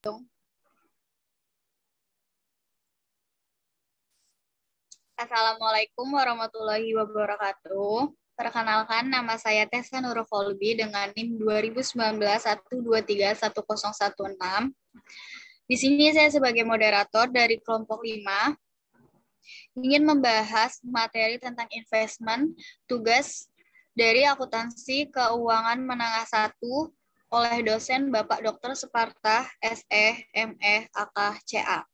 dong. Assalamualaikum warahmatullahi wabarakatuh. Perkenalkan nama saya Tessa Nurfolbi dengan NIM 2019-123-1016. Di sini saya sebagai moderator dari kelompok 5 ingin membahas materi tentang investment, tugas dari akuntansi keuangan menengah 1 oleh dosen Bapak Dr. Separta, SE, ME, AK, CA.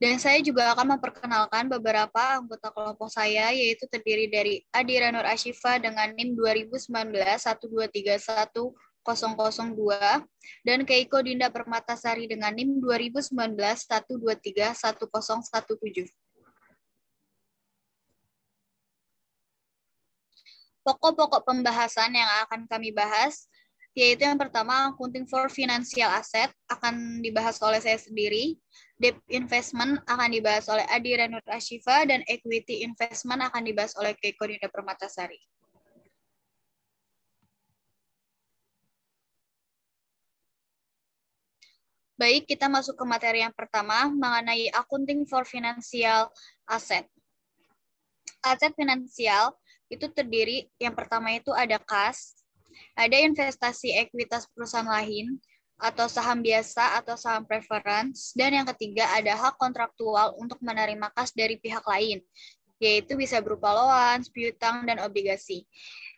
Dan saya juga akan memperkenalkan beberapa anggota kelompok saya, yaitu terdiri dari Adi Nur Ashifa dengan NIM 2019-1231-002, dan Keiko Dinda Permatasari dengan NIM 2019 1231 1017 Pokok-pokok pembahasan yang akan kami bahas yaitu yang pertama accounting for financial asset akan dibahas oleh saya sendiri, debt investment akan dibahas oleh Adi Renut Ashifa, dan equity investment akan dibahas oleh Keiko Dinda Permatasari. Baik, kita masuk ke materi yang pertama mengenai accounting for financial asset. Aset finansial itu terdiri yang pertama itu ada kas, ada investasi ekuitas perusahaan lain atau saham biasa atau saham preference, dan yang ketiga ada hak kontraktual untuk menerima kas dari pihak lain, yaitu bisa berupa loan, piutang, dan obligasi.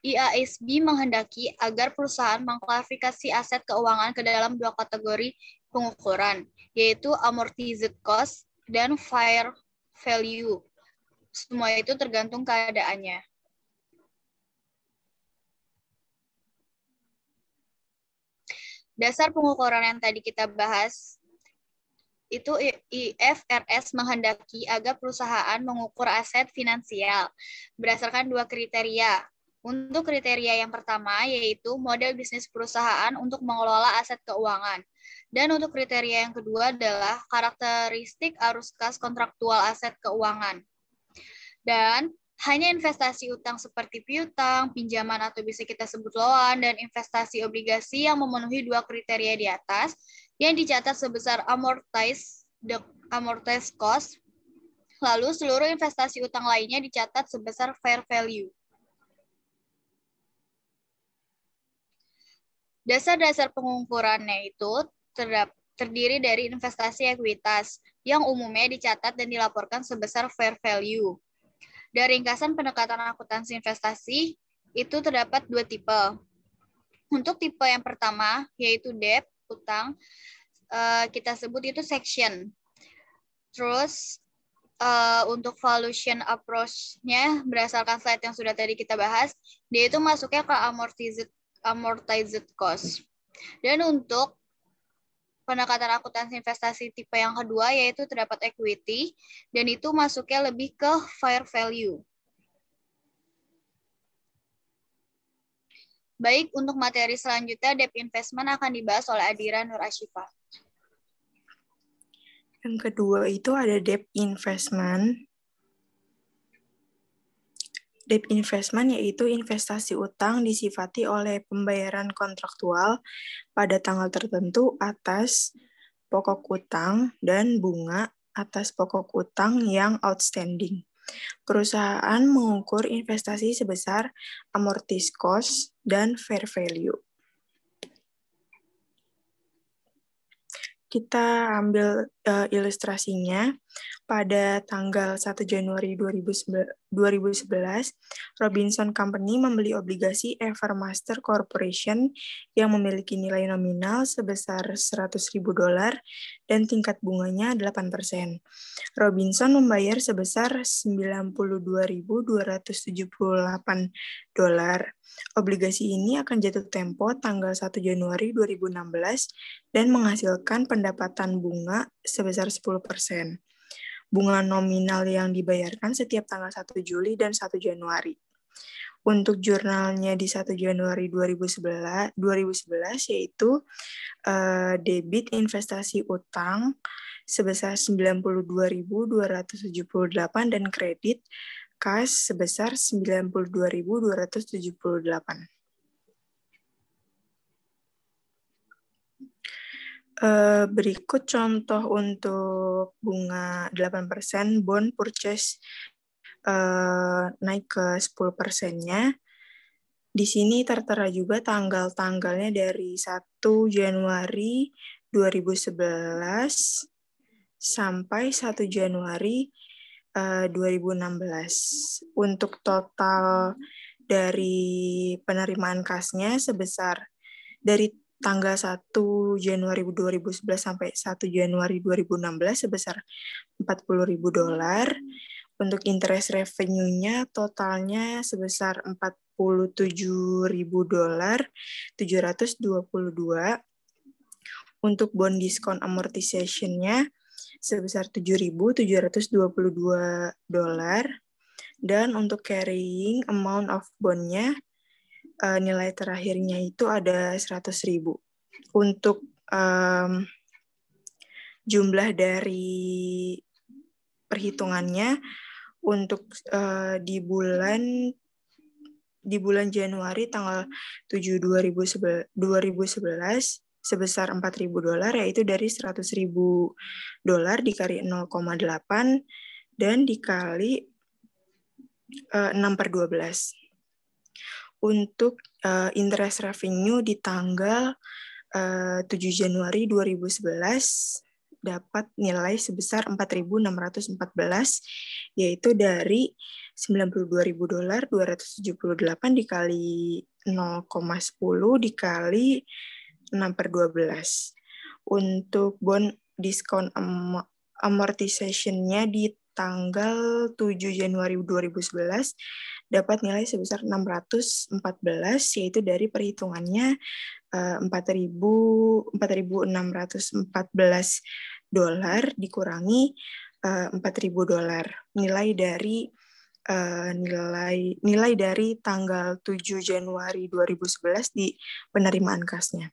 IASB menghendaki agar perusahaan mengklasifikasi aset keuangan ke dalam dua kategori pengukuran, yaitu amortized cost dan fair value. Semua itu tergantung keadaannya. Dasar pengukuran yang tadi kita bahas itu IFRS menghendaki agar perusahaan mengukur aset finansial berdasarkan dua kriteria. Untuk kriteria yang pertama yaitu model bisnis perusahaan untuk mengelola aset keuangan. Dan untuk kriteria yang kedua adalah karakteristik arus kas kontraktual aset keuangan. Dan hanya investasi utang seperti piutang, pinjaman atau bisa kita sebut loan, dan investasi obligasi yang memenuhi dua kriteria di atas yang dicatat sebesar amortized the amortized cost, lalu seluruh investasi utang lainnya dicatat sebesar fair value. Dasar-dasar pengukurannya itu terdapat terdiri dari investasi ekuitas yang umumnya dicatat dan dilaporkan sebesar fair value. Dari ringkasan pendekatan akuntansi investasi, itu terdapat dua tipe. Untuk tipe yang pertama, yaitu debt, utang, eh, kita sebut itu section. Terus, eh, untuk valuation approach-nya, berdasarkan slide yang sudah tadi kita bahas, dia itu masuknya ke amortized, amortized cost. Dan untuk pendekatan akuntansi investasi tipe yang kedua yaitu terdapat equity dan itu masuknya lebih ke fair value. Baik, untuk materi selanjutnya debt investment akan dibahas oleh Adira Nur Ashifa. Yang kedua itu ada debt investment. Debt investment yaitu investasi utang disifati oleh pembayaran kontraktual pada tanggal tertentu atas pokok utang dan bunga atas pokok utang yang outstanding. Perusahaan mengukur investasi sebesar amortis cost dan fair value. Kita ambil uh, ilustrasinya pada tanggal 1 Januari 2011, Robinson Company membeli obligasi Evermaster Corporation yang memiliki nilai nominal sebesar 100.000 dolar dan tingkat bunganya 8%. Robinson membayar sebesar 92.278 dolar. Obligasi ini akan jatuh tempo tanggal 1 Januari 2016 dan menghasilkan pendapatan bunga sebesar 10%. Bunga nominal yang dibayarkan setiap tanggal 1 Juli dan 1 Januari. Untuk jurnalnya di 1 Januari 2011, 2011 yaitu uh, debit investasi utang sebesar 92.278 dan kredit kas sebesar 92.278. Eh, berikut contoh untuk bunga 8%, bond purchase uh, naik ke 10 persennya. Di sini tertera juga tanggal-tanggalnya dari 1 Januari 2011 sampai 1 Januari uh, eh, 2016. Untuk total dari penerimaan kasnya sebesar dari tanggal 1 Januari 2011 sampai 1 Januari 2016 sebesar 40.000 dolar. Untuk interest revenue-nya totalnya sebesar 47.000 dolar 722. Untuk bond discount amortization-nya sebesar 7.722 dolar dan untuk carrying amount of bond-nya uh, nilai terakhirnya itu ada 100.000. Untuk um, jumlah dari perhitungannya untuk uh, di bulan di bulan Januari tanggal 7 2011 sebesar 4.000 dolar yaitu dari 100.000 dolar dikali 0,8 dan dikali uh, eh, 6 per 12 untuk uh, interest revenue di tanggal eh, uh, 7 Januari 2011 dapat nilai sebesar 4.614 yaitu dari 92.000 dolar 278 dikali 0,10 dikali 6 per 12. Untuk bond discount amortization-nya di tanggal 7 Januari 2011 dapat nilai sebesar 614 yaitu dari perhitungannya uh, eh, 4.614 dolar dikurangi uh, eh, 4.000 dolar nilai dari Uh, nilai nilai dari tanggal 7 Januari 2011 di penerimaan kasnya.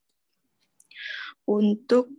Untuk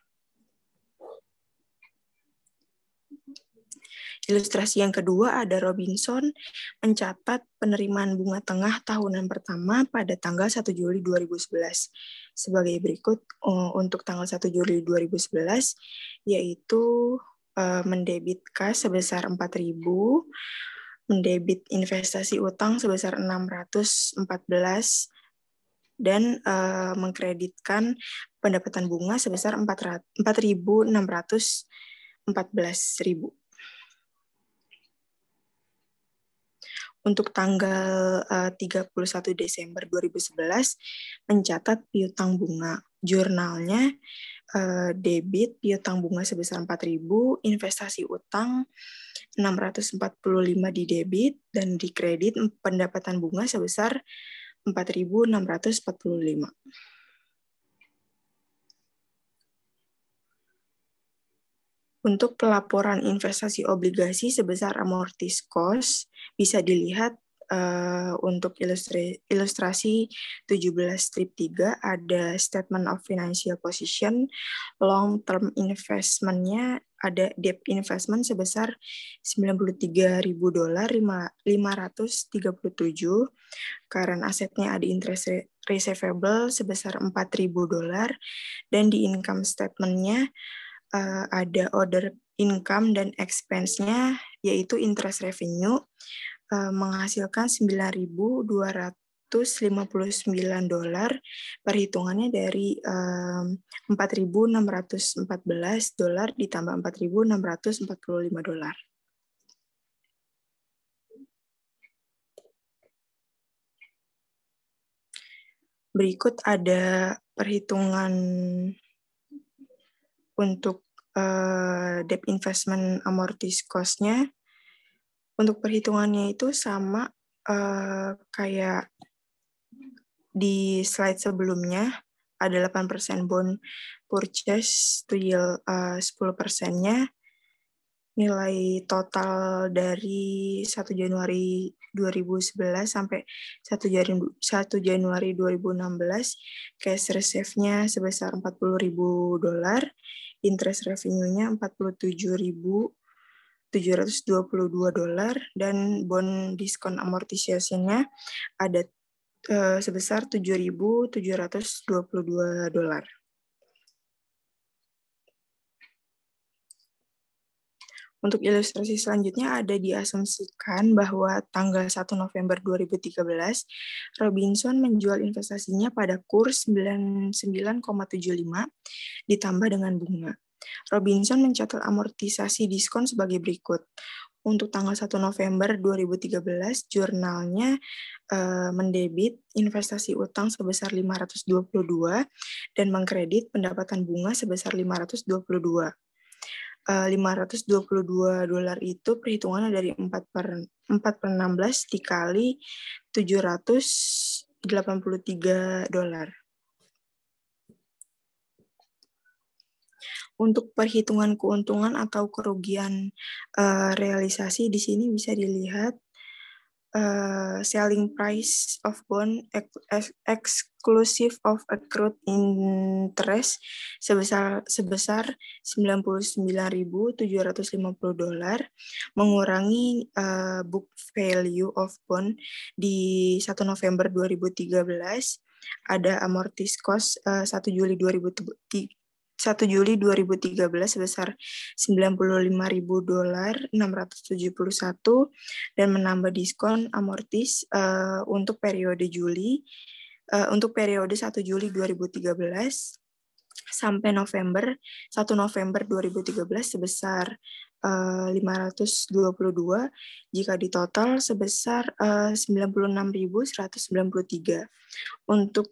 Ilustrasi yang kedua ada Robinson mencatat penerimaan bunga tengah tahunan pertama pada tanggal 1 Juli 2011 sebagai berikut eh, untuk tanggal 1 Juli 2011 yaitu eh, mendebit kas sebesar 4.000 mendebit investasi utang sebesar 614 dan eh, mengkreditkan pendapatan bunga sebesar 4.614.000. untuk tanggal eh, uh, 31 Desember 2011 mencatat piutang bunga. Jurnalnya uh, debit piutang bunga sebesar 4.000, investasi utang 645 di debit dan di kredit pendapatan bunga sebesar 4.645. Untuk pelaporan investasi obligasi sebesar amortis cost bisa dilihat uh, untuk ilustrasi, ilustrasi 17 strip 3 ada statement of financial position, long term investmentnya ada debt investment sebesar 93.000 dolar 537, karena asetnya ada interest receivable sebesar 4.000 dolar dan di income statementnya nya uh, ada order income dan expense-nya yaitu interest revenue uh, menghasilkan 9.259 dolar perhitungannya dari eh, um, 4.614 dolar ditambah 4.645 dolar. Berikut ada perhitungan untuk uh, debt investment amortis cost-nya untuk perhitungannya itu sama uh, kayak di slide sebelumnya ada 8% bond purchase to yield eh, uh, 10%-nya nilai total dari 1 Januari 2011 sampai 1 Januari 1 Januari 2016 cash reserve-nya sebesar 40.000 dolar interest revenue-nya 47.722 dolar dan bond diskon amortisasinya ada uh, sebesar 7.722 dolar. Untuk ilustrasi selanjutnya ada diasumsikan bahwa tanggal 1 November 2013, Robinson menjual investasinya pada kurs 99,75 ditambah dengan bunga. Robinson mencatat amortisasi diskon sebagai berikut. Untuk tanggal 1 November 2013, jurnalnya uh, mendebit investasi utang sebesar 522 dan mengkredit pendapatan bunga sebesar 522. Eh, puluh 522 dolar itu perhitungannya dari 4 per, 4 per 16 dikali 783 dolar. Untuk perhitungan keuntungan atau kerugian uh, realisasi di sini bisa dilihat uh, selling price of bond ex exclusive of accrued interest sebesar sebesar 99.750 dolar mengurangi uh, book value of bond di 1 November 2013 ada amortis cost uh, eh, 1 Juli 2013 1 Juli 2013 sebesar 95.000 dolar 671 dan menambah diskon amortis uh, untuk periode Juli uh, untuk periode 1 Juli 2013 sampai November 1 November 2013 sebesar eh, uh, 522 jika ditotal sebesar uh, 96.193. Untuk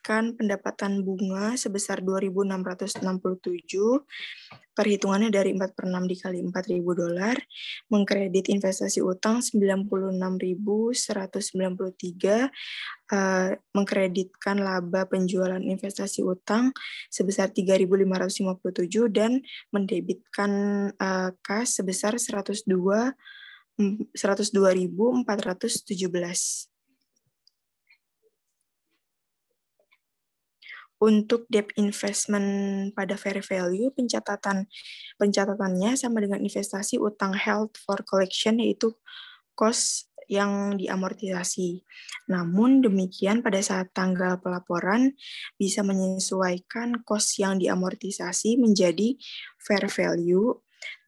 mendapatkan pendapatan bunga sebesar 2.667, perhitungannya dari 4 per 6 dikali 4.000 dolar, mengkredit investasi utang 96.193, uh, eh, mengkreditkan laba penjualan investasi utang sebesar 3.557, dan mendebitkan uh, kas sebesar 102 102.417. Untuk debt investment pada fair value, pencatatan pencatatannya sama dengan investasi utang held for collection yaitu cost yang diamortisasi. Namun demikian pada saat tanggal pelaporan bisa menyesuaikan kos yang diamortisasi menjadi fair value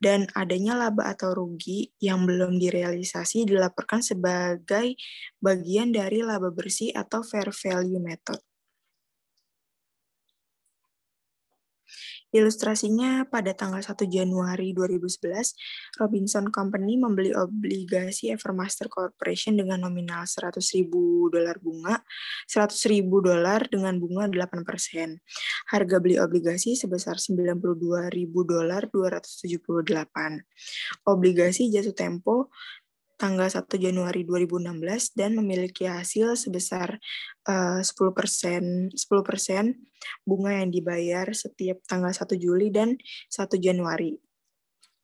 dan adanya laba atau rugi yang belum direalisasi dilaporkan sebagai bagian dari laba bersih atau fair value method. Ilustrasinya, pada tanggal 1 Januari 2011, Robinson Company membeli obligasi Evermaster Corporation dengan nominal seratus ribu dolar bunga, seratus ribu dolar dengan bunga 8 persen. Harga beli obligasi sebesar dua ribu dolar 278. Obligasi jatuh tempo tanggal 1 Januari 2016 dan memiliki hasil sebesar uh, 10%, 10% bunga yang dibayar setiap tanggal 1 Juli dan 1 Januari.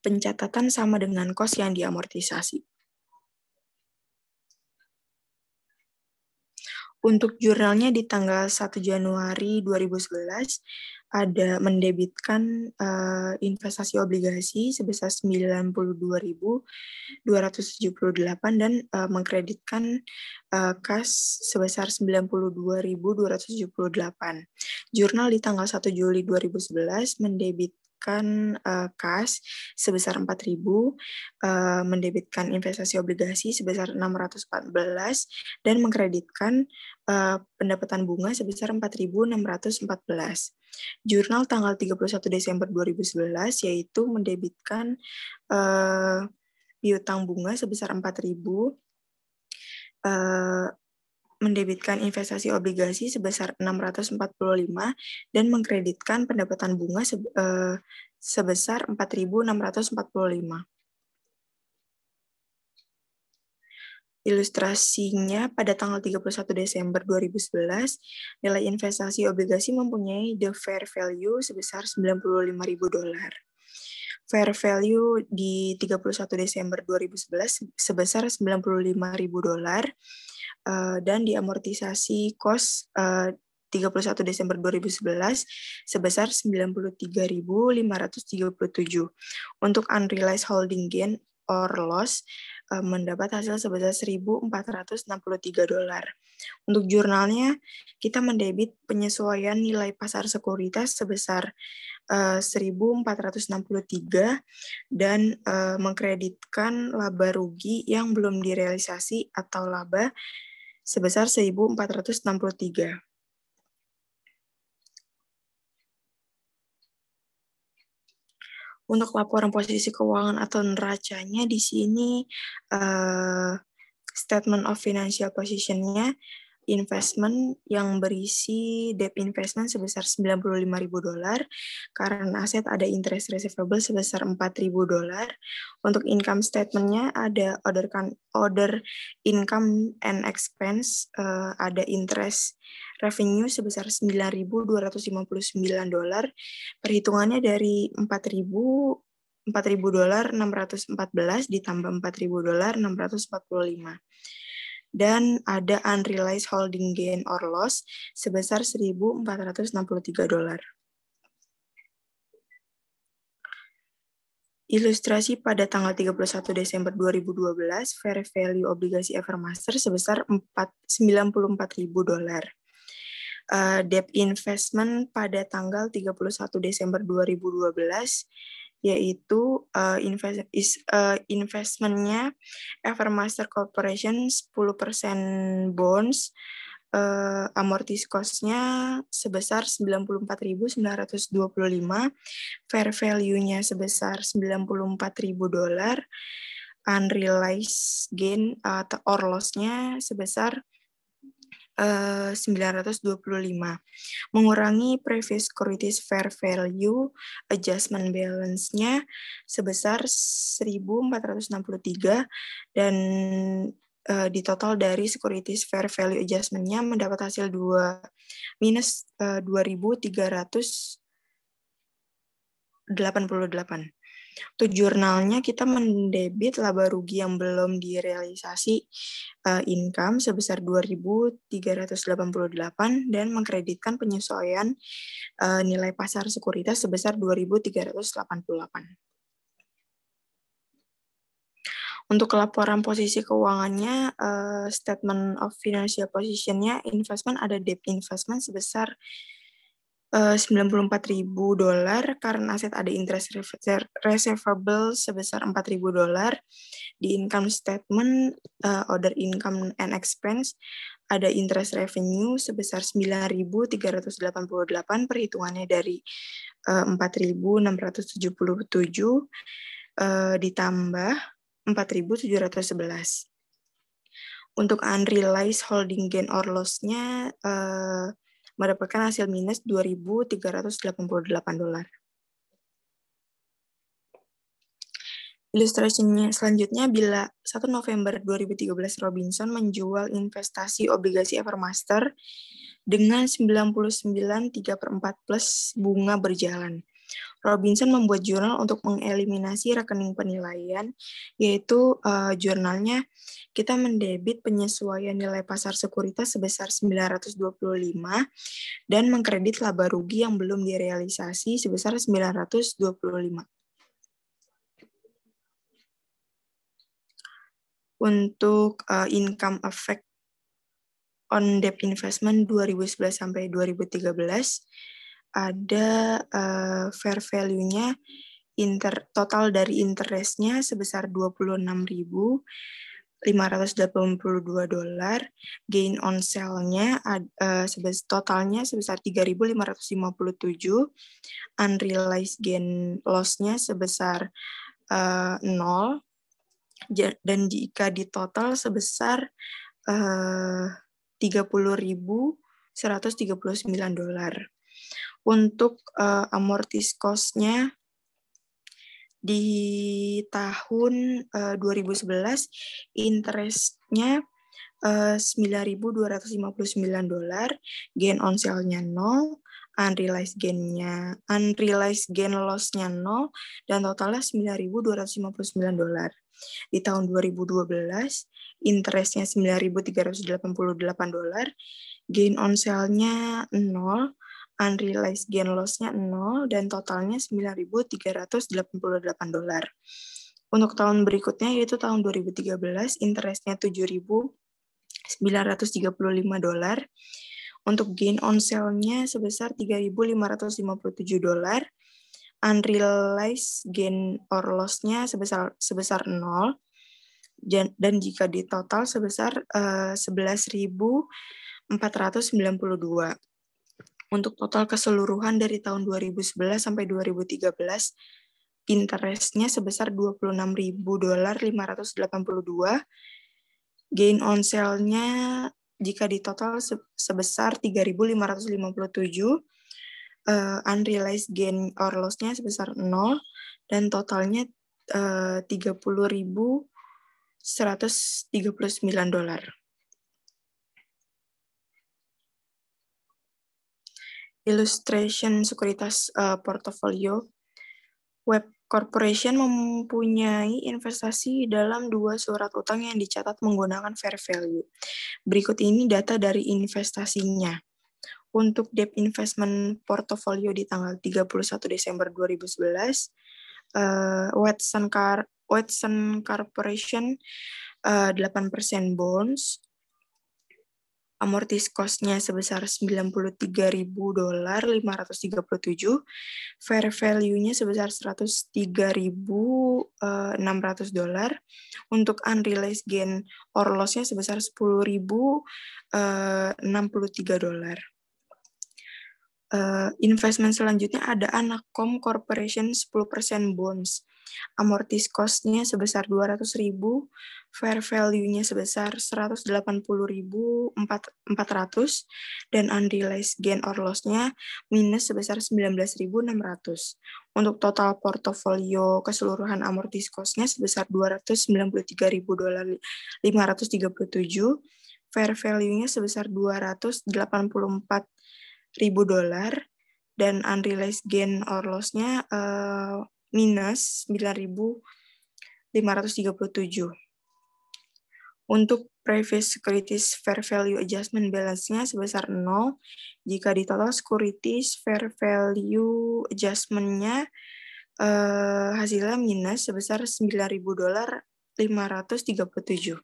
Pencatatan sama dengan kos yang diamortisasi. Untuk jurnalnya di tanggal 1 Januari 2011, ada mendebitkan uh, investasi obligasi sebesar 92.278 dan uh, mengkreditkan uh, kas sebesar 92.278. Jurnal di tanggal 1 Juli 2011 mendebit mendapatkan uh, eh, kas sebesar 4.000, uh, eh, mendebitkan investasi obligasi sebesar 614 dan mengkreditkan uh, pendapatan bunga sebesar 4.614. Jurnal tanggal 31 Desember 2011 yaitu mendebitkan uh, piutang bunga sebesar 4.000 uh, mendebitkan investasi obligasi sebesar 645 dan mengkreditkan pendapatan bunga eh, sebesar 4.645. Ilustrasinya pada tanggal 31 Desember 2011, nilai investasi obligasi mempunyai the fair value sebesar 95.000 dolar. Fair value di 31 Desember 2011 sebesar 95.000 dolar Eh, dan diamortisasi kos eh, uh, 31 Desember 2011 sebesar 93.537. Untuk unrealized holding gain or loss uh, mendapat hasil sebesar 1.463 dolar. Untuk jurnalnya, kita mendebit penyesuaian nilai pasar sekuritas sebesar uh, 1.463 dan uh, mengkreditkan laba rugi yang belum direalisasi atau laba sebesar 1463. Untuk laporan posisi keuangan atau neracanya di sini uh, statement of financial position-nya investment yang berisi debt investment sebesar 95.000 dolar, karena aset ada interest receivable sebesar 4.000 dolar. Untuk income statementnya ada order kan, order income and expense, uh, ada interest revenue sebesar 9.259 dolar. Perhitungannya dari 4.000 4.000 dolar 614 ditambah 4.000 dolar 645 dan ada unrealized holding gain or loss sebesar 1.463 dolar. Ilustrasi pada tanggal 31 Desember 2012, fair value obligasi Evermaster sebesar 494.000 94.000 dolar. Uh, debt investment pada tanggal 31 Desember 2012 yaitu uh, invest uh, investmentnya Evermaster Corporation 10% bonds uh, amortis cost-nya sebesar 94.925, fair value-nya sebesar 94.000 dolar, unrealized gain atau or loss-nya sebesar 925 eh, mengurangi previous securities fair value adjustment balance-nya sebesar 1463 dan uh, di total dari securities fair value adjustment-nya mendapat hasil 2 minus eh, uh, 2388 untuk jurnalnya kita mendebit laba rugi yang belum direalisasi uh, income sebesar 2.388 dan mengkreditkan penyesuaian uh, nilai pasar sekuritas sebesar 2.388. Untuk laporan posisi keuangannya, uh, statement of financial positionnya, investment ada debt investment sebesar 94.000 eh, dolar karena aset ada interest receivable sebesar 4.000 dolar. Di income statement uh, order income and expense ada interest revenue sebesar 9.388 perhitungannya dari uh, 4.677 uh, ditambah 4.711. Untuk unrealized holding gain or loss-nya uh, mendapatkan hasil minus 2.388 dolar. Ilustrasinya selanjutnya bila 1 November 2013 Robinson menjual investasi obligasi Evermaster dengan 99,3 per 4 plus bunga berjalan. Robinson membuat jurnal untuk mengeliminasi rekening penilaian, yaitu uh, jurnalnya kita mendebit penyesuaian nilai pasar sekuritas sebesar 925 dan mengkredit laba rugi yang belum direalisasi sebesar 925. Untuk uh, income effect on debt investment 2011 sampai 2013 ada uh, fair value-nya inter total dari interest-nya sebesar 26.582 dolar, gain on sale-nya uh, totalnya sebesar 3.557, unrealized gain loss-nya sebesar uh, eh, 0 dan jika di total sebesar uh, 30.139 dolar untuk uh, eh, amortis cost-nya di tahun uh, eh, 2011 interestnya eh, uh, 9.259 dolar, gain on sale-nya 0, unrealized gain-nya, unrealized gain loss-nya 0 dan totalnya 9.259 dolar. Di tahun 2012 interest-nya 9.388 dolar, gain on sale-nya 0, unrealized gain loss-nya 0 dan totalnya 9.388 dolar. Untuk tahun berikutnya yaitu tahun 2013 interestnya 7.935 dolar. Untuk gain on sale-nya sebesar 3.557 dolar. Unrealized gain or loss-nya sebesar sebesar 0 dan, dan jika di total sebesar eh, uh, 11.492 untuk total keseluruhan dari tahun 2011 sampai 2013 interestnya sebesar 26.000 dolar 582 gain on sale-nya jika ditotal sebesar 3.557 uh, eh, unrealized gain or loss-nya sebesar 0 dan totalnya eh, uh, 30.139 dolar illustration sekuritas uh, portofolio, Web Corporation mempunyai investasi dalam dua surat utang yang dicatat menggunakan fair value. Berikut ini data dari investasinya. Untuk debt investment portofolio di tanggal 31 Desember 2011, uh, eh, Watson, Car Watson Corporation uh, eh, 8% bonds, amortis cost-nya sebesar 93.000 dolar 537, fair value-nya sebesar 103.600 eh, dolar, untuk unrealized gain or loss-nya sebesar 10.063 eh, dolar. Uh, investment selanjutnya ada Anakom Corporation 10% bonds amortis cost-nya sebesar 200.000, fair value-nya sebesar 180.400 400, dan unrealized gain or loss-nya minus sebesar 19.600. Untuk total portofolio keseluruhan amortis cost-nya sebesar 293.537, fair value-nya sebesar 284 ribu dolar, dan unrealized gain or loss-nya uh, minus 9.537. Untuk private securities fair value adjustment balance-nya sebesar 0 jika total securities fair value adjustment-nya eh, hasilnya minus sebesar 9.000 dolar 537.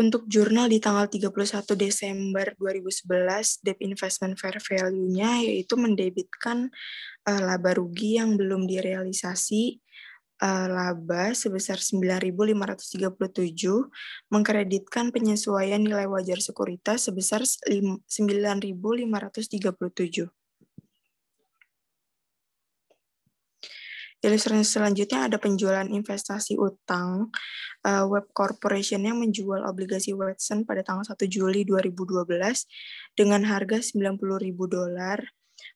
Untuk jurnal di tanggal 31 Desember 2011, debt investment fair value-nya yaitu mendebitkan uh, laba rugi yang belum direalisasi uh, laba sebesar 9.537, mengkreditkan penyesuaian nilai wajar sekuritas sebesar 9.537. Ilustrasi selanjutnya ada penjualan investasi utang. Uh, Web Corporation yang menjual obligasi Watson pada tanggal 1 Juli 2012 dengan harga 90.000 dolar.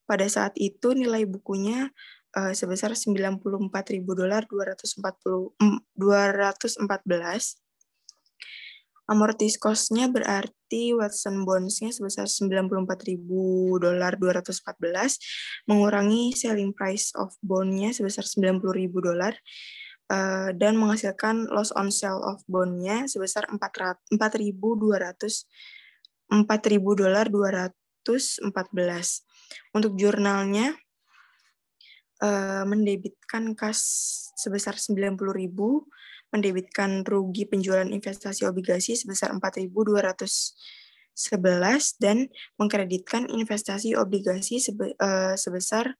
Pada saat itu nilai bukunya uh, sebesar 94.000 dolar 240 214 Amortis cost-nya berarti Watson bonds-nya sebesar 94.000 dolar 214 mengurangi selling price of bond-nya sebesar 90.000 dolar uh, dan menghasilkan loss on sale of bond-nya sebesar 4.200 4.000 dolar 214. Untuk jurnalnya uh, mendebitkan kas sebesar 90.000 ribu mendebitkan rugi penjualan investasi obligasi sebesar 4.211 dan mengkreditkan investasi obligasi sebe, uh, sebesar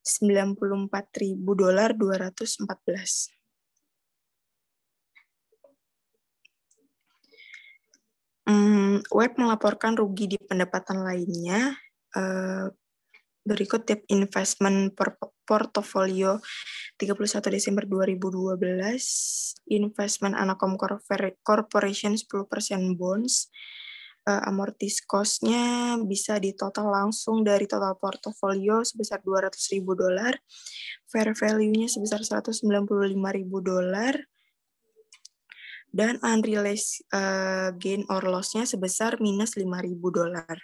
94.000 dolar 214. Hmm, web melaporkan rugi di pendapatan lainnya eh, berikut tip investment per portofolio 31 Desember 2012, investment Anacom Corporation 10% bonds, uh, amortis cost-nya bisa ditotal langsung dari total portofolio sebesar ribu dolar, fair value-nya sebesar ribu dolar, dan unrealized uh, gain or loss-nya sebesar minus 5.000 dolar.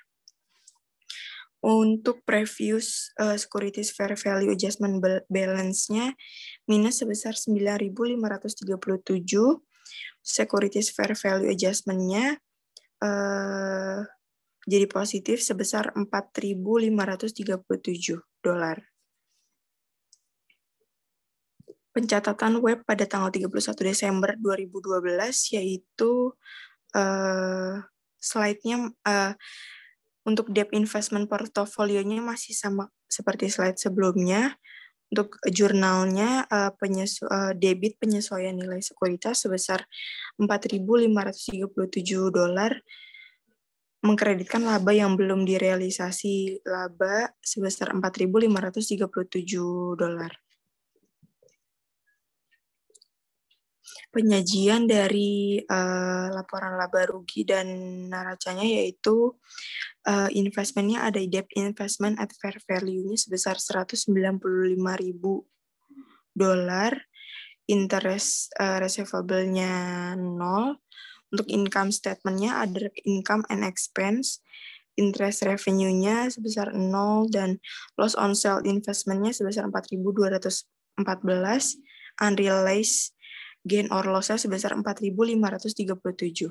Untuk previous uh, securities fair value adjustment balance-nya minus sebesar 9.537, securities fair value adjustment-nya uh, jadi positif sebesar 4.537 dolar. Pencatatan web pada tanggal 31 Desember 2012 yaitu uh, slide-nya uh, untuk debt investment portofolionya masih sama seperti slide sebelumnya. Untuk jurnalnya uh, penyesu uh, debit penyesuaian nilai sekuritas sebesar 4.537 dolar mengkreditkan laba yang belum direalisasi laba sebesar 4.537 dolar. penyajian dari uh, laporan laba rugi dan naracanya yaitu uh, investmentnya ada debt investment at fair value-nya sebesar 195.000 dolar, interest uh, receivable-nya nol, untuk income statement-nya ada income and expense, interest revenue-nya sebesar 0 dan loss on sale investment-nya sebesar 4.214, unrealized gain or loss-nya sebesar 4.537.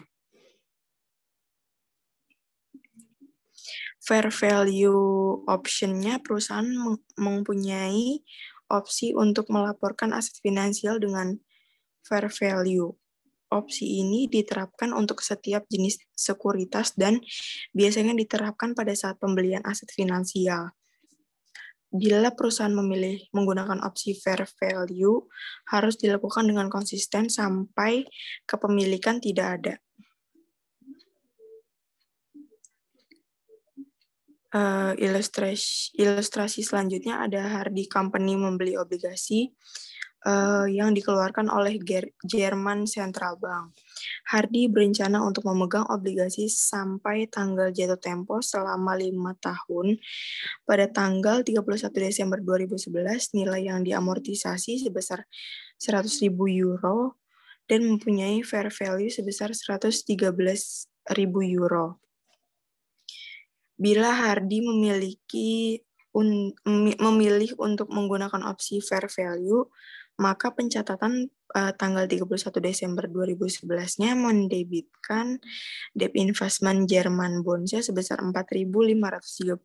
Fair value optionnya perusahaan mempunyai opsi untuk melaporkan aset finansial dengan fair value. Opsi ini diterapkan untuk setiap jenis sekuritas dan biasanya diterapkan pada saat pembelian aset finansial. Bila perusahaan memilih menggunakan opsi fair value, harus dilakukan dengan konsisten sampai kepemilikan tidak ada. Uh, eh, ilustrasi, ilustrasi selanjutnya ada Hardy Company membeli obligasi uh, yang dikeluarkan oleh Ger Jerman Central Bank. Hardy berencana untuk memegang obligasi sampai tanggal jatuh tempo selama lima tahun. Pada tanggal 31 Desember 2011, nilai yang diamortisasi sebesar 100.000 euro dan mempunyai fair value sebesar 113.000 euro. Bila Hardy memiliki memilih untuk menggunakan opsi fair value, maka pencatatan uh, tanggal 31 Desember 2011-nya mendebitkan debt investment Jerman bonds sebesar 4.537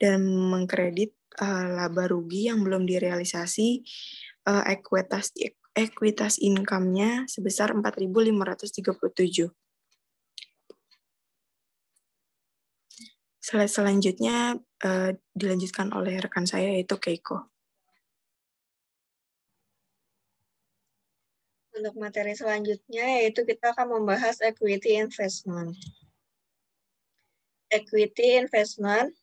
dan mengkredit uh, laba rugi yang belum direalisasi uh, ekuitas ekuitas income-nya sebesar 4.537. selanjutnya uh, dilanjutkan oleh rekan saya yaitu Keiko. Untuk materi selanjutnya yaitu kita akan membahas equity investment. Equity investment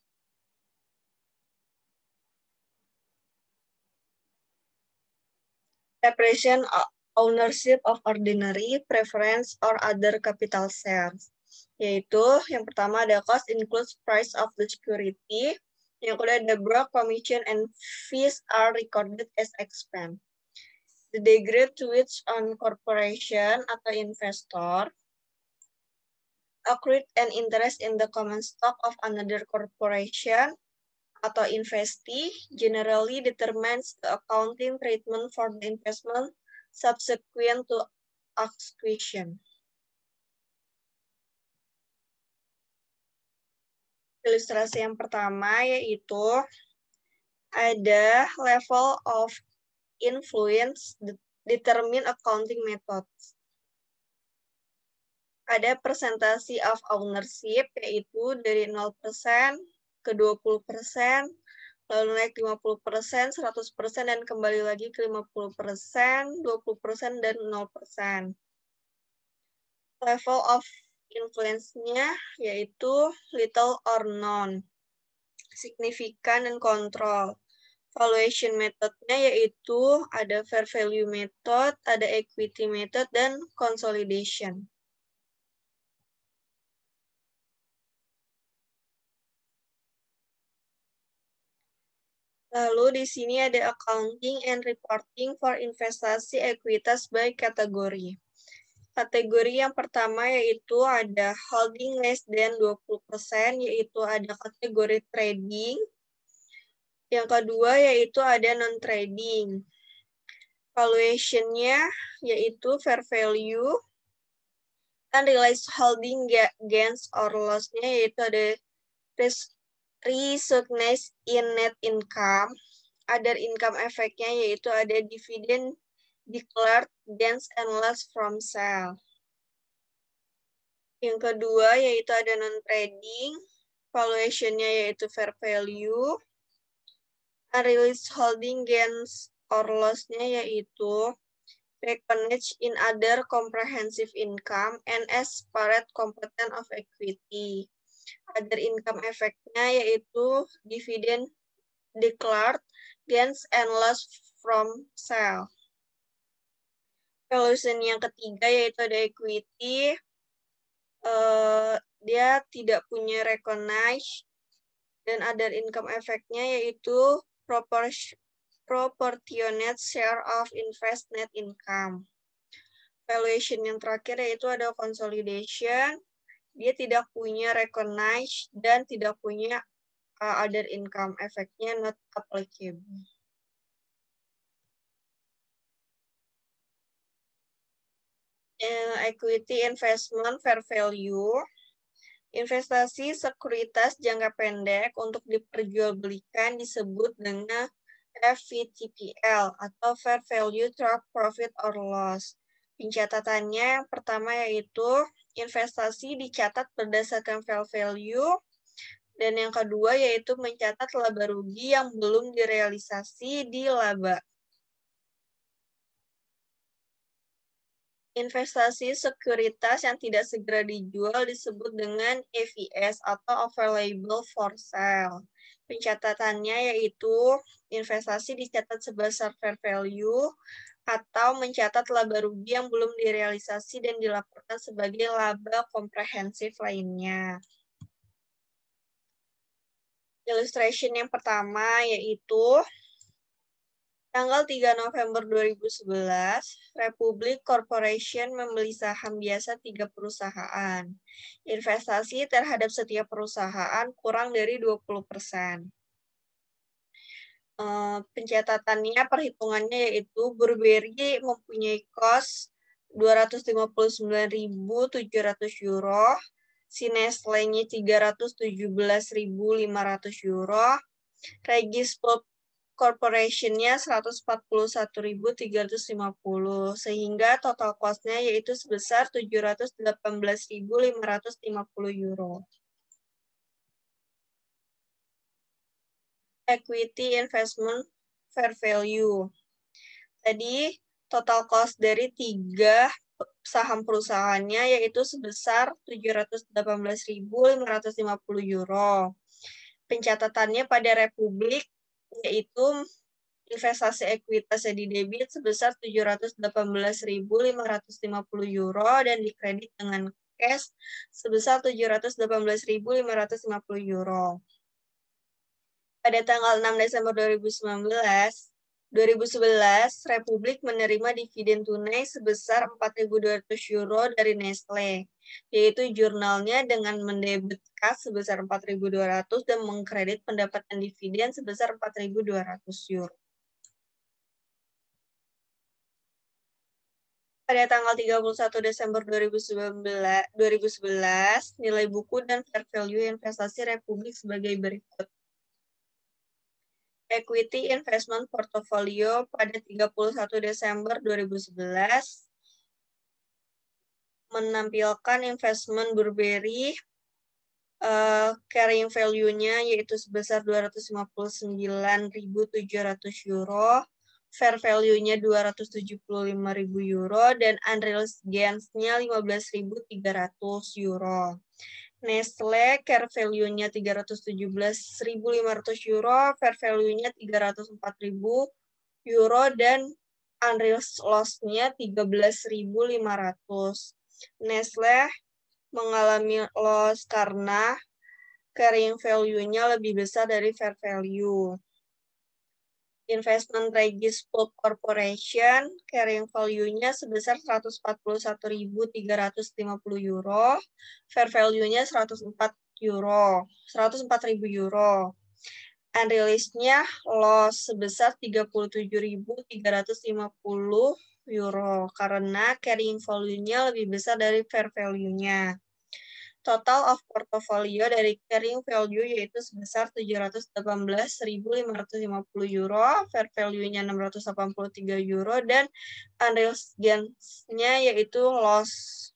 Separation ownership of ordinary, preference, or other capital shares. Yaitu yang pertama ada cost includes price of the security, yang kedua ada broad commission and fees are recorded as expense the degree to which an corporation atau investor accrued an interest in the common stock of another corporation atau investee generally determines the accounting treatment for the investment subsequent to acquisition. Ilustrasi yang pertama yaitu ada level of influence determine accounting methods. Ada presentasi of ownership, yaitu dari 0% ke 20%, lalu naik 50%, 100%, dan kembali lagi ke 50%, 20%, dan 0%. Level of influence-nya yaitu little or none, signifikan dan kontrol evaluation methodnya yaitu ada fair value method, ada equity method, dan consolidation. Lalu di sini ada accounting and reporting for investasi ekuitas by kategori. Kategori yang pertama yaitu ada holding less than 20%, yaitu ada kategori trading, yang kedua yaitu ada non-trading. Valuation-nya yaitu fair value. Dan realized holding gains or loss-nya yaitu ada recognized in net income. Other income efeknya yaitu ada dividend declared gains and loss from sale. Yang kedua yaitu ada non-trading. Valuation-nya yaitu fair value rilis holding gains or loss-nya yaitu recognized in other comprehensive income and as separate component of equity. Other income efeknya yaitu dividend declared, gains and loss from sale. Valuation yang ketiga yaitu ada equity. Uh, dia tidak punya recognize dan other income efeknya yaitu proportionate share of invest net income. Valuation yang terakhir yaitu ada consolidation. Dia tidak punya recognize dan tidak punya uh, other income. Efeknya not applicable. equity investment fair value Investasi sekuritas jangka pendek untuk diperjualbelikan disebut dengan FVTPL atau Fair Value Through Profit or Loss. Pencatatannya yang pertama yaitu investasi dicatat berdasarkan fair value dan yang kedua yaitu mencatat laba rugi yang belum direalisasi di laba. Investasi sekuritas yang tidak segera dijual disebut dengan EVS atau Available for Sale. Pencatatannya yaitu investasi dicatat sebesar fair value atau mencatat laba rugi yang belum direalisasi dan dilaporkan sebagai laba komprehensif lainnya. Illustration yang pertama yaitu Tanggal 3 November 2011, Republik Corporation membeli saham biasa tiga perusahaan. Investasi terhadap setiap perusahaan kurang dari 20 persen. Eh, pencatatannya, perhitungannya yaitu Burberry mempunyai kos 259.700 euro, si nya 317.500 euro, Regis Pulp corporation-nya 141.350 sehingga total costnya yaitu sebesar 718.550 euro. Equity investment fair value. Tadi total cost dari tiga saham perusahaannya yaitu sebesar 718.550 euro. Pencatatannya pada Republik yaitu investasi ekuitas di debit sebesar 718.550 euro dan dikredit dengan cash sebesar 718.550 euro. Pada tanggal 6 Desember 2019, 2011, Republik menerima dividen tunai sebesar 4.200 euro dari Nestle yaitu jurnalnya dengan mendebit kas sebesar 4.200 dan mengkredit pendapatan dividen sebesar 4.200 euro. Pada tanggal 31 Desember 2019, 2011, nilai buku dan fair value investasi Republik sebagai berikut equity investment portfolio pada 31 Desember 2011 menampilkan investment Burberry uh, carrying value-nya yaitu sebesar 259.700 euro, fair value-nya 275.000 euro, dan unrealized gains-nya 15.300 euro. Nestle care value-nya 317.500 euro, fair value-nya 304.000 euro, dan unrealized loss-nya 13.500 Nestle mengalami loss karena carrying value-nya lebih besar dari fair value. Investment Regis Pulp Corporation carrying value-nya sebesar 141.350 euro, fair value-nya 104 euro, 104.000 euro. unrealized nya loss sebesar 37.350 euro karena carrying value-nya lebih besar dari fair value-nya. Total of portfolio dari carrying value yaitu sebesar 718.550 euro, fair value-nya 683 euro, dan unrealized gains-nya yaitu loss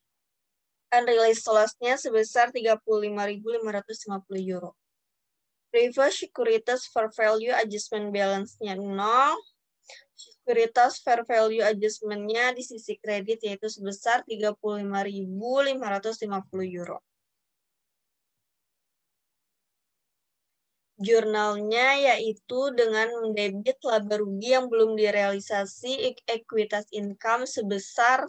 unrealized loss-nya sebesar 35.550 euro. Reverse securities fair value adjustment balance-nya 0, Sekuritas fair value adjustment-nya di sisi kredit yaitu sebesar 35.550 euro. Jurnalnya yaitu dengan mendebit laba rugi yang belum direalisasi ekuitas income sebesar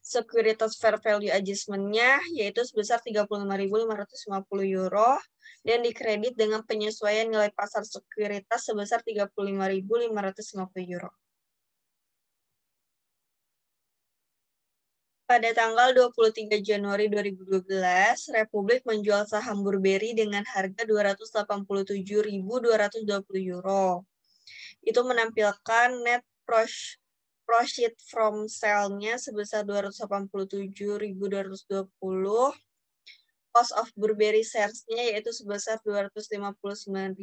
sekuritas fair value adjustment-nya yaitu sebesar 35.550 euro dan dikredit dengan penyesuaian nilai pasar sekuritas sebesar 35.550 euro. Pada tanggal 23 Januari 2012, Republik menjual saham Burberry dengan harga 287.220 euro. Itu menampilkan net Profit from sale-nya sebesar 287.220. Cost of Burberry shares-nya yaitu sebesar 259.700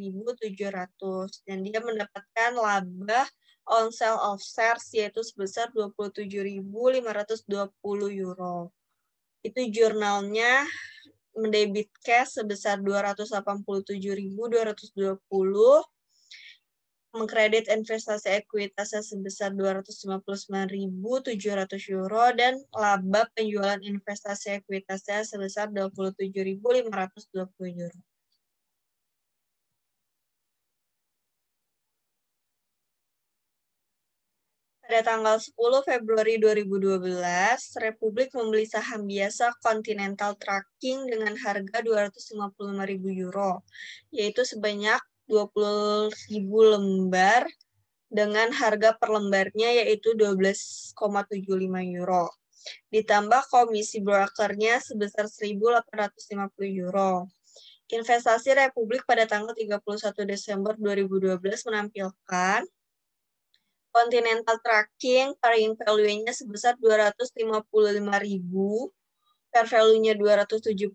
dan dia mendapatkan laba on sale of shares yaitu sebesar 27.520 euro. Itu jurnalnya mendebit cash sebesar 287.220 mengkredit investasi ekuitasnya sebesar 259.700 euro dan laba penjualan investasi ekuitasnya sebesar 27.520 euro. Pada tanggal 10 Februari 2012, Republik membeli saham biasa Continental Trucking dengan harga 255.000 euro, yaitu sebanyak 20.000 lembar dengan harga per lembarnya yaitu 12,75 euro. Ditambah komisi brokernya sebesar 1.850 euro. Investasi Republik pada tanggal 31 Desember 2012 menampilkan Continental Tracking carrying value-nya sebesar 255.000, fair value-nya 278.380,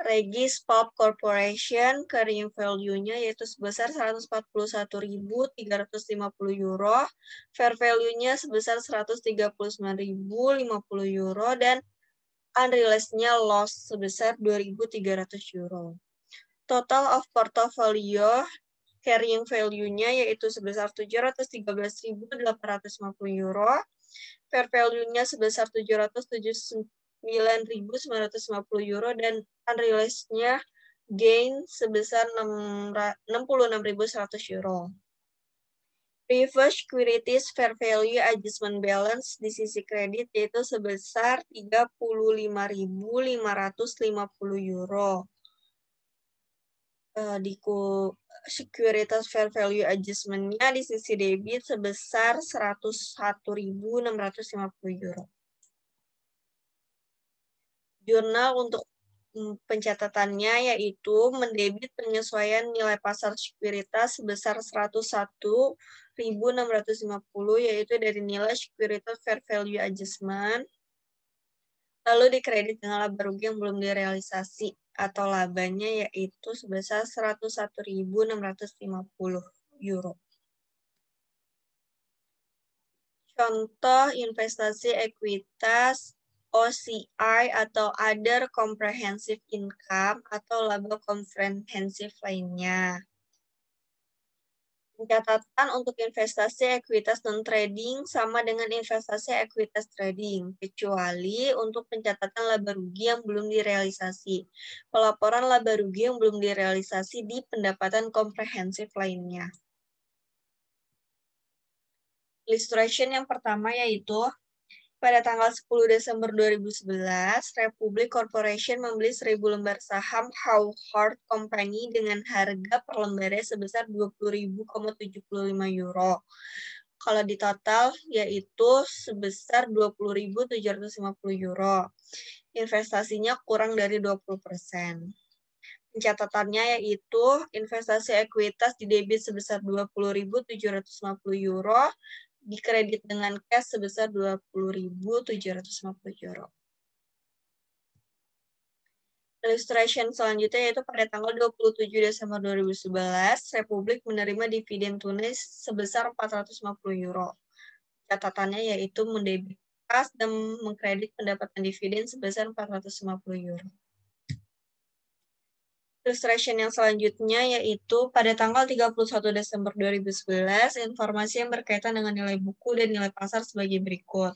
Regis Pop Corporation carrying value-nya yaitu sebesar 141.350 euro, fair value-nya sebesar 139.050 euro, dan unrealized-nya loss sebesar 2.300 euro. Total of portfolio carrying value-nya yaitu sebesar 713.850 euro, fair value-nya sebesar 9.950 euro dan unrealized-nya gain sebesar 66.100 euro. Reverse Securities Fair Value Adjustment Balance di sisi kredit yaitu sebesar 35.550 euro. Di Securities Fair Value Adjustment-nya di sisi debit sebesar 101.650 euro jurnal untuk mm, pencatatannya yaitu mendebit penyesuaian nilai pasar sekuritas sebesar 101.650 yaitu dari nilai sekuritas fair value adjustment lalu dikredit dengan laba rugi yang belum direalisasi atau labanya yaitu sebesar 101.650 euro. Contoh investasi ekuitas OCI atau Other Comprehensive Income atau laba komprehensif lainnya. Pencatatan untuk investasi ekuitas non-trading sama dengan investasi ekuitas trading, kecuali untuk pencatatan laba rugi yang belum direalisasi. Pelaporan laba rugi yang belum direalisasi di pendapatan komprehensif lainnya. Illustration yang pertama yaitu pada tanggal 10 Desember 2011, Republic Corporation membeli 1.000 lembar saham Howard Company dengan harga per lembarnya sebesar 20.075 euro. Kalau di total yaitu sebesar 20.750 euro. Investasinya kurang dari 20 Pencatatannya yaitu investasi ekuitas di debit sebesar 20.750 euro, dikredit dengan cash sebesar 20.750 euro. Illustration selanjutnya yaitu pada tanggal 27 Desember 2011, Republik menerima dividen Tunis sebesar 450 euro. Catatannya yaitu mendebit kas dan mengkredit pendapatan dividen sebesar 450 euro illustration yang selanjutnya yaitu pada tanggal 31 Desember 2011, informasi yang berkaitan dengan nilai buku dan nilai pasar sebagai berikut.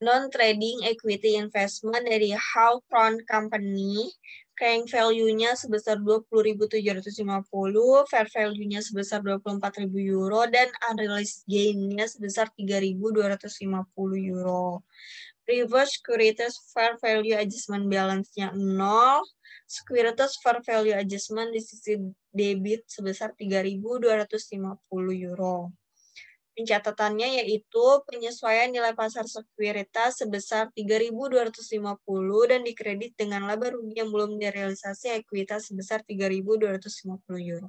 Non-trading equity investment dari Hawthorne Company, carrying value-nya sebesar 20.750, fair value-nya sebesar 24.000 euro, dan unrealized gain-nya sebesar 3.250 euro reverse Securities Fair Value Adjustment balance-nya 0, Securities Fair Value Adjustment di sisi debit sebesar 3.250 euro. Pencatatannya yaitu penyesuaian nilai pasar sekuritas sebesar 3.250 dan dikredit dengan laba rugi yang belum direalisasi ekuitas sebesar 3.250 euro.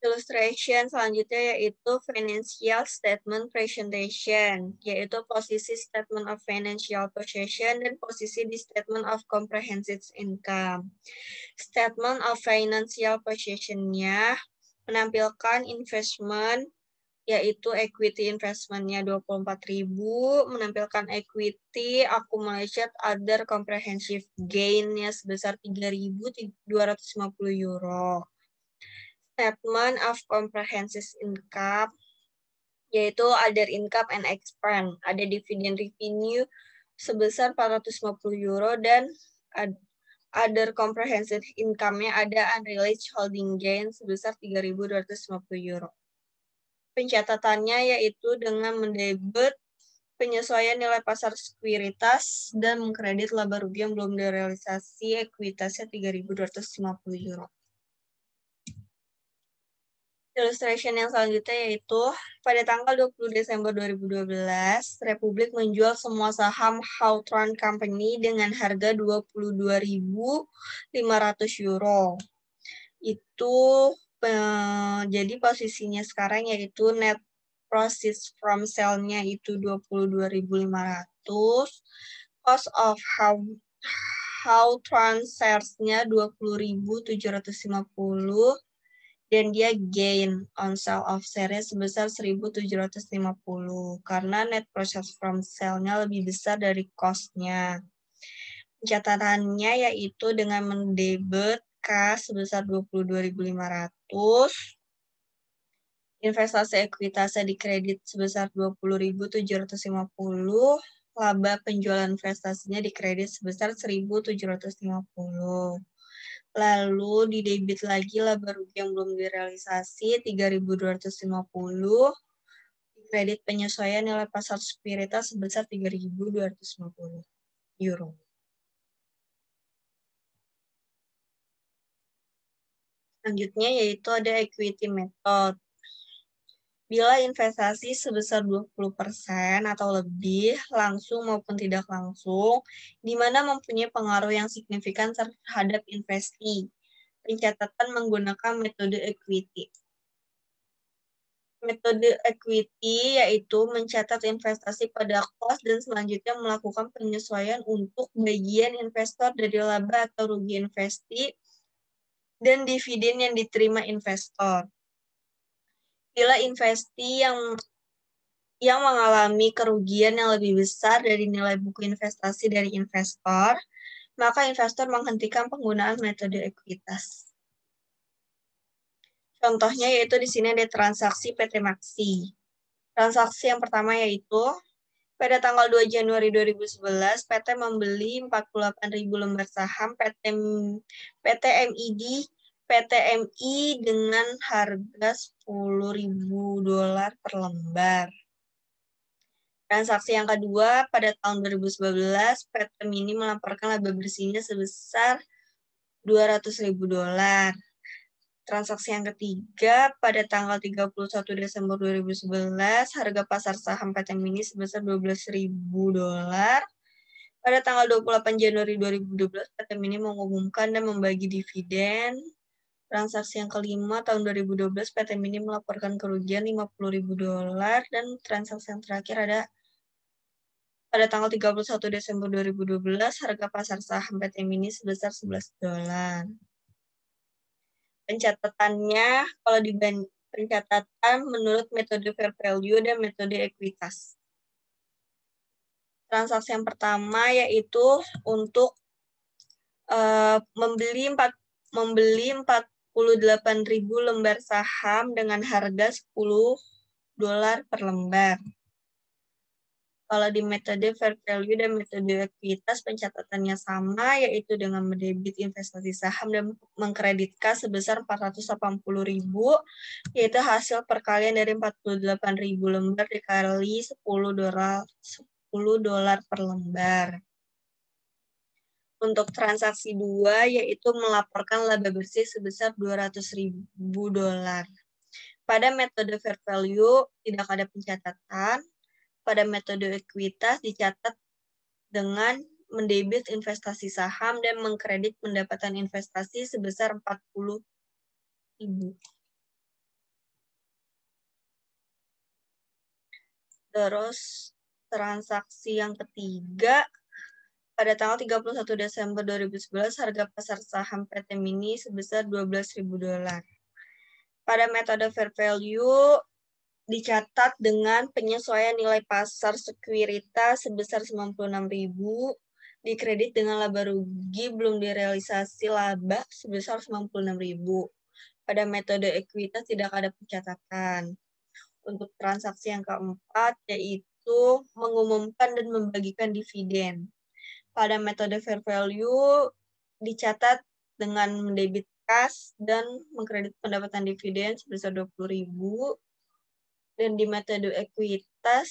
Illustration selanjutnya yaitu financial statement presentation, yaitu posisi statement of financial position dan posisi di statement of comprehensive income. Statement of financial positionnya menampilkan investment, yaitu equity investment-nya 24.000, menampilkan equity, accumulated other comprehensive gain-nya sebesar 3.250 euro statement of comprehensive income yaitu other income and expense. Ada dividend revenue sebesar 450 euro dan other comprehensive income-nya ada unrealized holding gain sebesar 3.250 euro. Pencatatannya yaitu dengan mendebet penyesuaian nilai pasar sekuritas dan mengkredit laba rugi yang belum direalisasi ekuitasnya 3.250 euro. Illustration yang selanjutnya yaitu pada tanggal 20 Desember 2012, Republik menjual semua saham Hawthorne Company dengan harga 22.500 euro. Itu eh, jadi posisinya sekarang yaitu net proceeds from sale-nya itu 22.500, cost of how how shares-nya 20.750, dan dia gain on sale of share sebesar 1.750 karena net profit from sale-nya lebih besar dari cost-nya. Catatannya yaitu dengan mendebet kas sebesar 22.500, investasi ekuitasnya di kredit sebesar 20.750, laba penjualan investasinya di kredit sebesar 1.750 lalu di debit lagi laba rugi yang belum direalisasi 3.250 kredit penyesuaian nilai pasar spirita sebesar 3.250 euro. Selanjutnya yaitu ada equity method. Bila investasi sebesar 20% atau lebih, langsung maupun tidak langsung, di mana mempunyai pengaruh yang signifikan terhadap investasi. Pencatatan menggunakan metode equity. Metode equity yaitu mencatat investasi pada kos dan selanjutnya melakukan penyesuaian untuk bagian investor dari laba atau rugi investasi dan dividen yang diterima investor bila investi yang yang mengalami kerugian yang lebih besar dari nilai buku investasi dari investor, maka investor menghentikan penggunaan metode ekuitas. Contohnya yaitu di sini ada transaksi PT Maxi. Transaksi yang pertama yaitu pada tanggal 2 Januari 2011 PT membeli 48.000 lembar saham PT PT MID PTMI dengan harga 10.000 dolar per lembar. Transaksi yang kedua, pada tahun 2011, PT Mini melaporkan laba bersihnya sebesar 200.000 dolar. Transaksi yang ketiga, pada tanggal 31 Desember 2011, harga pasar saham PT Mini sebesar 12.000 dolar. Pada tanggal 28 Januari 2012, PT Mini mengumumkan dan membagi dividen Transaksi yang kelima tahun 2012 PT Mini melaporkan kerugian 50.000 dolar dan transaksi yang terakhir ada pada tanggal 31 Desember 2012 harga pasar saham PT Mini sebesar 11 dolar. Pencatatannya kalau di pencatatan menurut metode fair value dan metode ekuitas. Transaksi yang pertama yaitu untuk uh, membeli 4 membeli 28.000 lembar saham dengan harga 10 dolar per lembar. Kalau di metode fair value dan metode ekuitas pencatatannya sama yaitu dengan mendebit investasi saham dan mengkreditkan sebesar 480.000 yaitu hasil perkalian dari 48.000 lembar dikali 10 dolar 10 dolar per lembar. Untuk transaksi dua yaitu melaporkan laba bersih sebesar 200 ribu dolar. Pada metode fair value tidak ada pencatatan. Pada metode ekuitas dicatat dengan mendebit investasi saham dan mengkredit pendapatan investasi sebesar 40 ribu. Terus transaksi yang ketiga pada tanggal 31 Desember 2011 harga pasar saham PT Mini sebesar 12.000 dolar. Pada metode fair value dicatat dengan penyesuaian nilai pasar sekuritas sebesar 96.000 dikredit dengan laba rugi belum direalisasi laba sebesar 96.000. Pada metode ekuitas tidak ada pencatatan. Untuk transaksi yang keempat yaitu mengumumkan dan membagikan dividen pada metode fair value dicatat dengan mendebit kas dan mengkredit pendapatan dividen sebesar 20.000 dan di metode ekuitas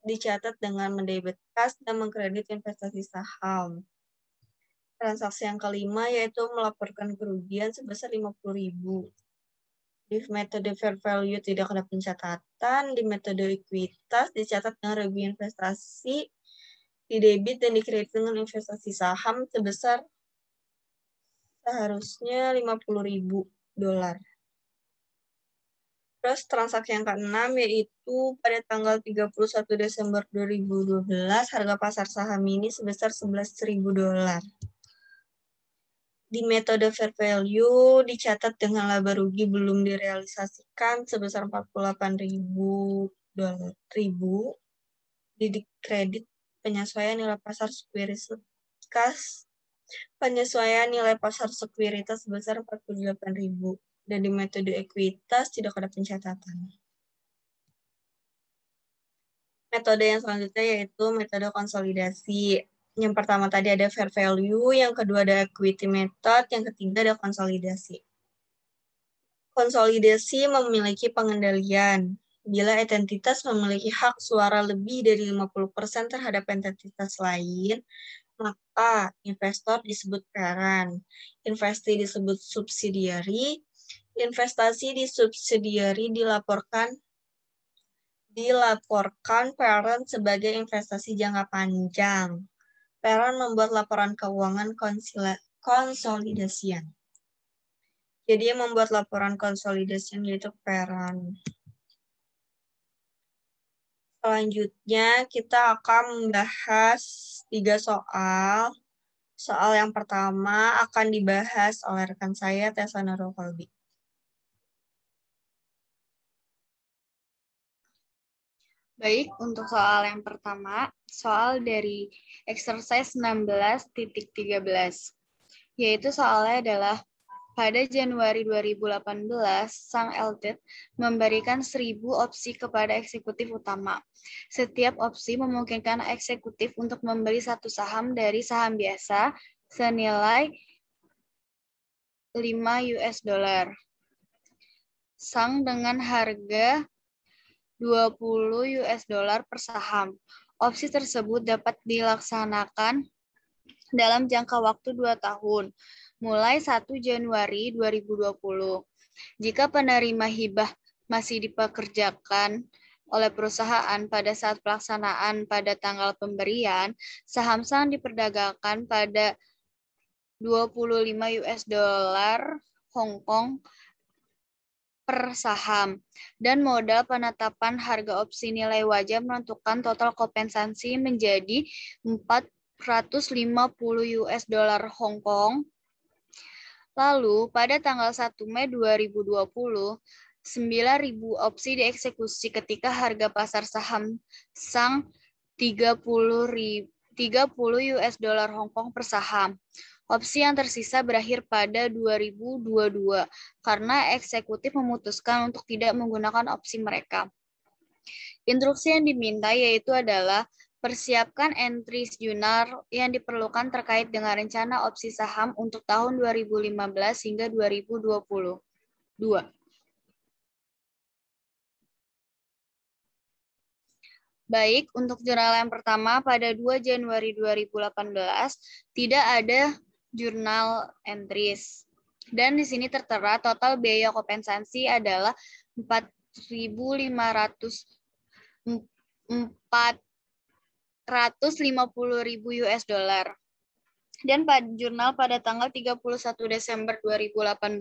dicatat dengan mendebit kas dan mengkredit investasi saham. Transaksi yang kelima yaitu melaporkan kerugian sebesar 50.000. Di metode fair value tidak ada pencatatan, di metode ekuitas dicatat dengan rugi investasi di debit dan dikredit dengan investasi saham sebesar seharusnya 50.000 dolar. Terus transaksi yang keenam yaitu pada tanggal 31 Desember 2012 harga pasar saham ini sebesar 11.000 dolar. Di metode fair value dicatat dengan laba rugi belum direalisasikan sebesar 48.000 dolar Di kredit penyesuaian nilai pasar sekuritas penyesuaian nilai pasar sekuritas sebesar 48.000 dan di metode ekuitas tidak ada pencatatan. Metode yang selanjutnya yaitu metode konsolidasi. Yang pertama tadi ada fair value, yang kedua ada equity method, yang ketiga ada konsolidasi. Konsolidasi memiliki pengendalian, bila identitas memiliki hak suara lebih dari 50% terhadap identitas lain, maka investor disebut parent, investasi disebut subsidiary, investasi di subsidiary dilaporkan dilaporkan parent sebagai investasi jangka panjang. Parent membuat laporan keuangan konsolidasian. Jadi membuat laporan konsolidasian yaitu parent. Selanjutnya kita akan membahas tiga soal. Soal yang pertama akan dibahas oleh rekan saya Tessa Nurul Baik, untuk soal yang pertama, soal dari exercise 16.13, yaitu soalnya adalah pada Januari 2018, Sang Eldred memberikan seribu opsi kepada eksekutif utama. Setiap opsi memungkinkan eksekutif untuk membeli satu saham dari saham biasa senilai 5 US dollar. Sang dengan harga 20 US dollar per saham. Opsi tersebut dapat dilaksanakan dalam jangka waktu 2 tahun mulai 1 Januari 2020. Jika penerima hibah masih dipekerjakan oleh perusahaan pada saat pelaksanaan pada tanggal pemberian, saham saham diperdagangkan pada 25 US dollar Hong Kong per saham dan modal penetapan harga opsi nilai wajah menentukan total kompensasi menjadi 450 US dollar Hong Kong Lalu, pada tanggal 1 Mei 2020, 9.000 opsi dieksekusi ketika harga pasar saham sang 30 30 US dollar Hong Kong per saham. Opsi yang tersisa berakhir pada 2022 karena eksekutif memutuskan untuk tidak menggunakan opsi mereka. Instruksi yang diminta yaitu adalah Persiapkan entry jurnal yang diperlukan terkait dengan rencana opsi saham untuk tahun 2015 hingga 2022. Baik, untuk jurnal yang pertama pada 2 Januari 2018 tidak ada jurnal entries. Dan di sini tertera total biaya kompensasi adalah 4.500 4 150.000 US dollar. Dan pada jurnal pada tanggal 31 Desember 2018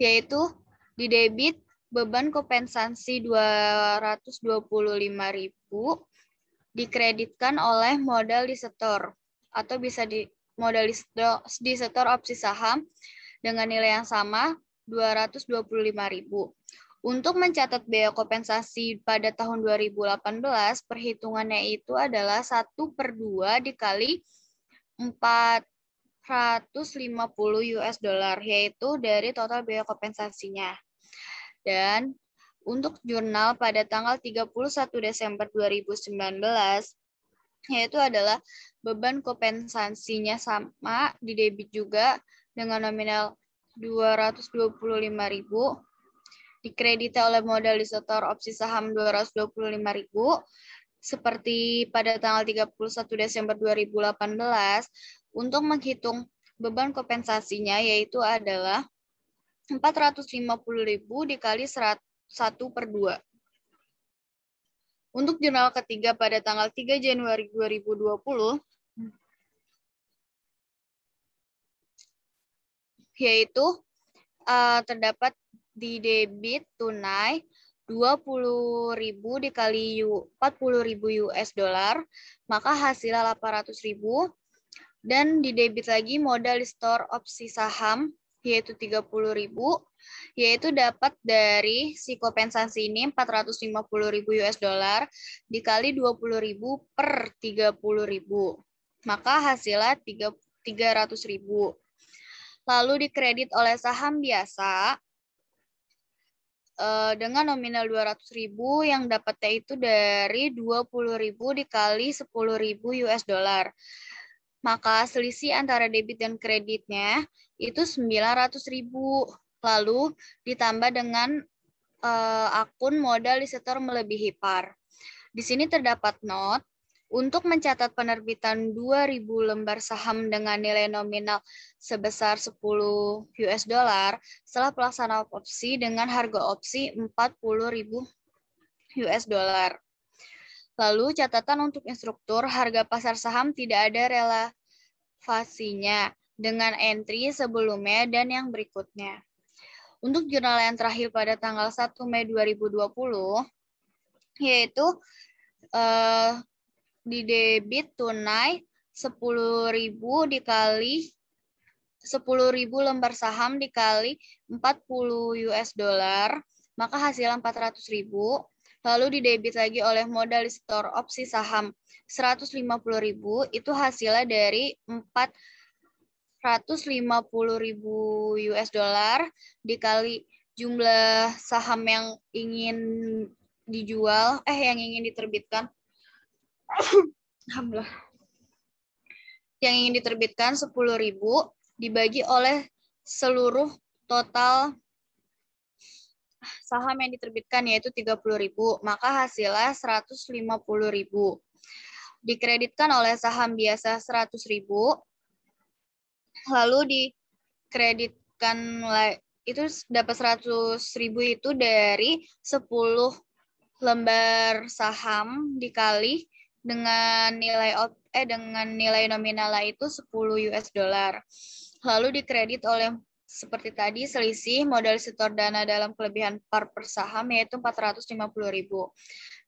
yaitu di debit beban kompensasi 225.000 dikreditkan oleh modal disetor atau bisa di modal disetor opsi saham dengan nilai yang sama 225.000 untuk mencatat biaya kompensasi pada tahun 2018, perhitungannya itu adalah 1 per 2 dikali 450 US dollar, yaitu dari total biaya kompensasinya. Dan untuk jurnal pada tanggal 31 Desember 2019, yaitu adalah beban kompensasinya sama, di debit juga dengan nominal 225.000 dikredit oleh modal opsi saham 225.000 seperti pada tanggal 31 Desember 2018 untuk menghitung beban kompensasinya yaitu adalah 450.000 dikali 1 per 2. Untuk jurnal ketiga pada tanggal 3 Januari 2020, yaitu uh, terdapat di debit tunai 20.000 dikali 40.000 US dollar, maka hasilnya 800.000 dan di debit lagi modal di store opsi saham yaitu 30.000 yaitu dapat dari si kompensasi ini 450.000 US dollar dikali 20.000 per 30.000. Maka hasilnya 300.000. Lalu dikredit oleh saham biasa Eh, dengan nominal 200.000 yang dapatnya itu dari 20.000 dikali 10.000 US dollar. Maka selisih antara debit dan kreditnya itu 900.000. Lalu ditambah dengan uh, akun modal di setor melebihi par. Di sini terdapat not untuk mencatat penerbitan 2.000 lembar saham dengan nilai nominal sebesar 10 US dollar setelah pelaksanaan opsi dengan harga opsi 40.000 US dollar. Lalu catatan untuk instruktur harga pasar saham tidak ada relevasinya dengan entry sebelumnya dan yang berikutnya. Untuk jurnal yang terakhir pada tanggal 1 Mei 2020 yaitu eh, di debit tunai 10.000 dikali 10.000 lembar saham dikali 40 US dollar, maka hasil 400.000 lalu di debit lagi oleh modal store opsi saham 150.000 itu hasilnya dari 450.000 US dollar dikali jumlah saham yang ingin dijual eh yang ingin diterbitkan Alhamdulillah. Yang ingin diterbitkan 10.000 dibagi oleh seluruh total saham yang diterbitkan yaitu 30.000, maka hasilnya 150.000. Dikreditkan oleh saham biasa 100.000, lalu dikreditkan itu dapat 100.000 itu dari 10 lembar saham dikali dengan nilai eh dengan nilai nominalnya itu 10 US dollar. Lalu dikredit oleh seperti tadi selisih modal setor dana dalam kelebihan par per saham yaitu 450.000.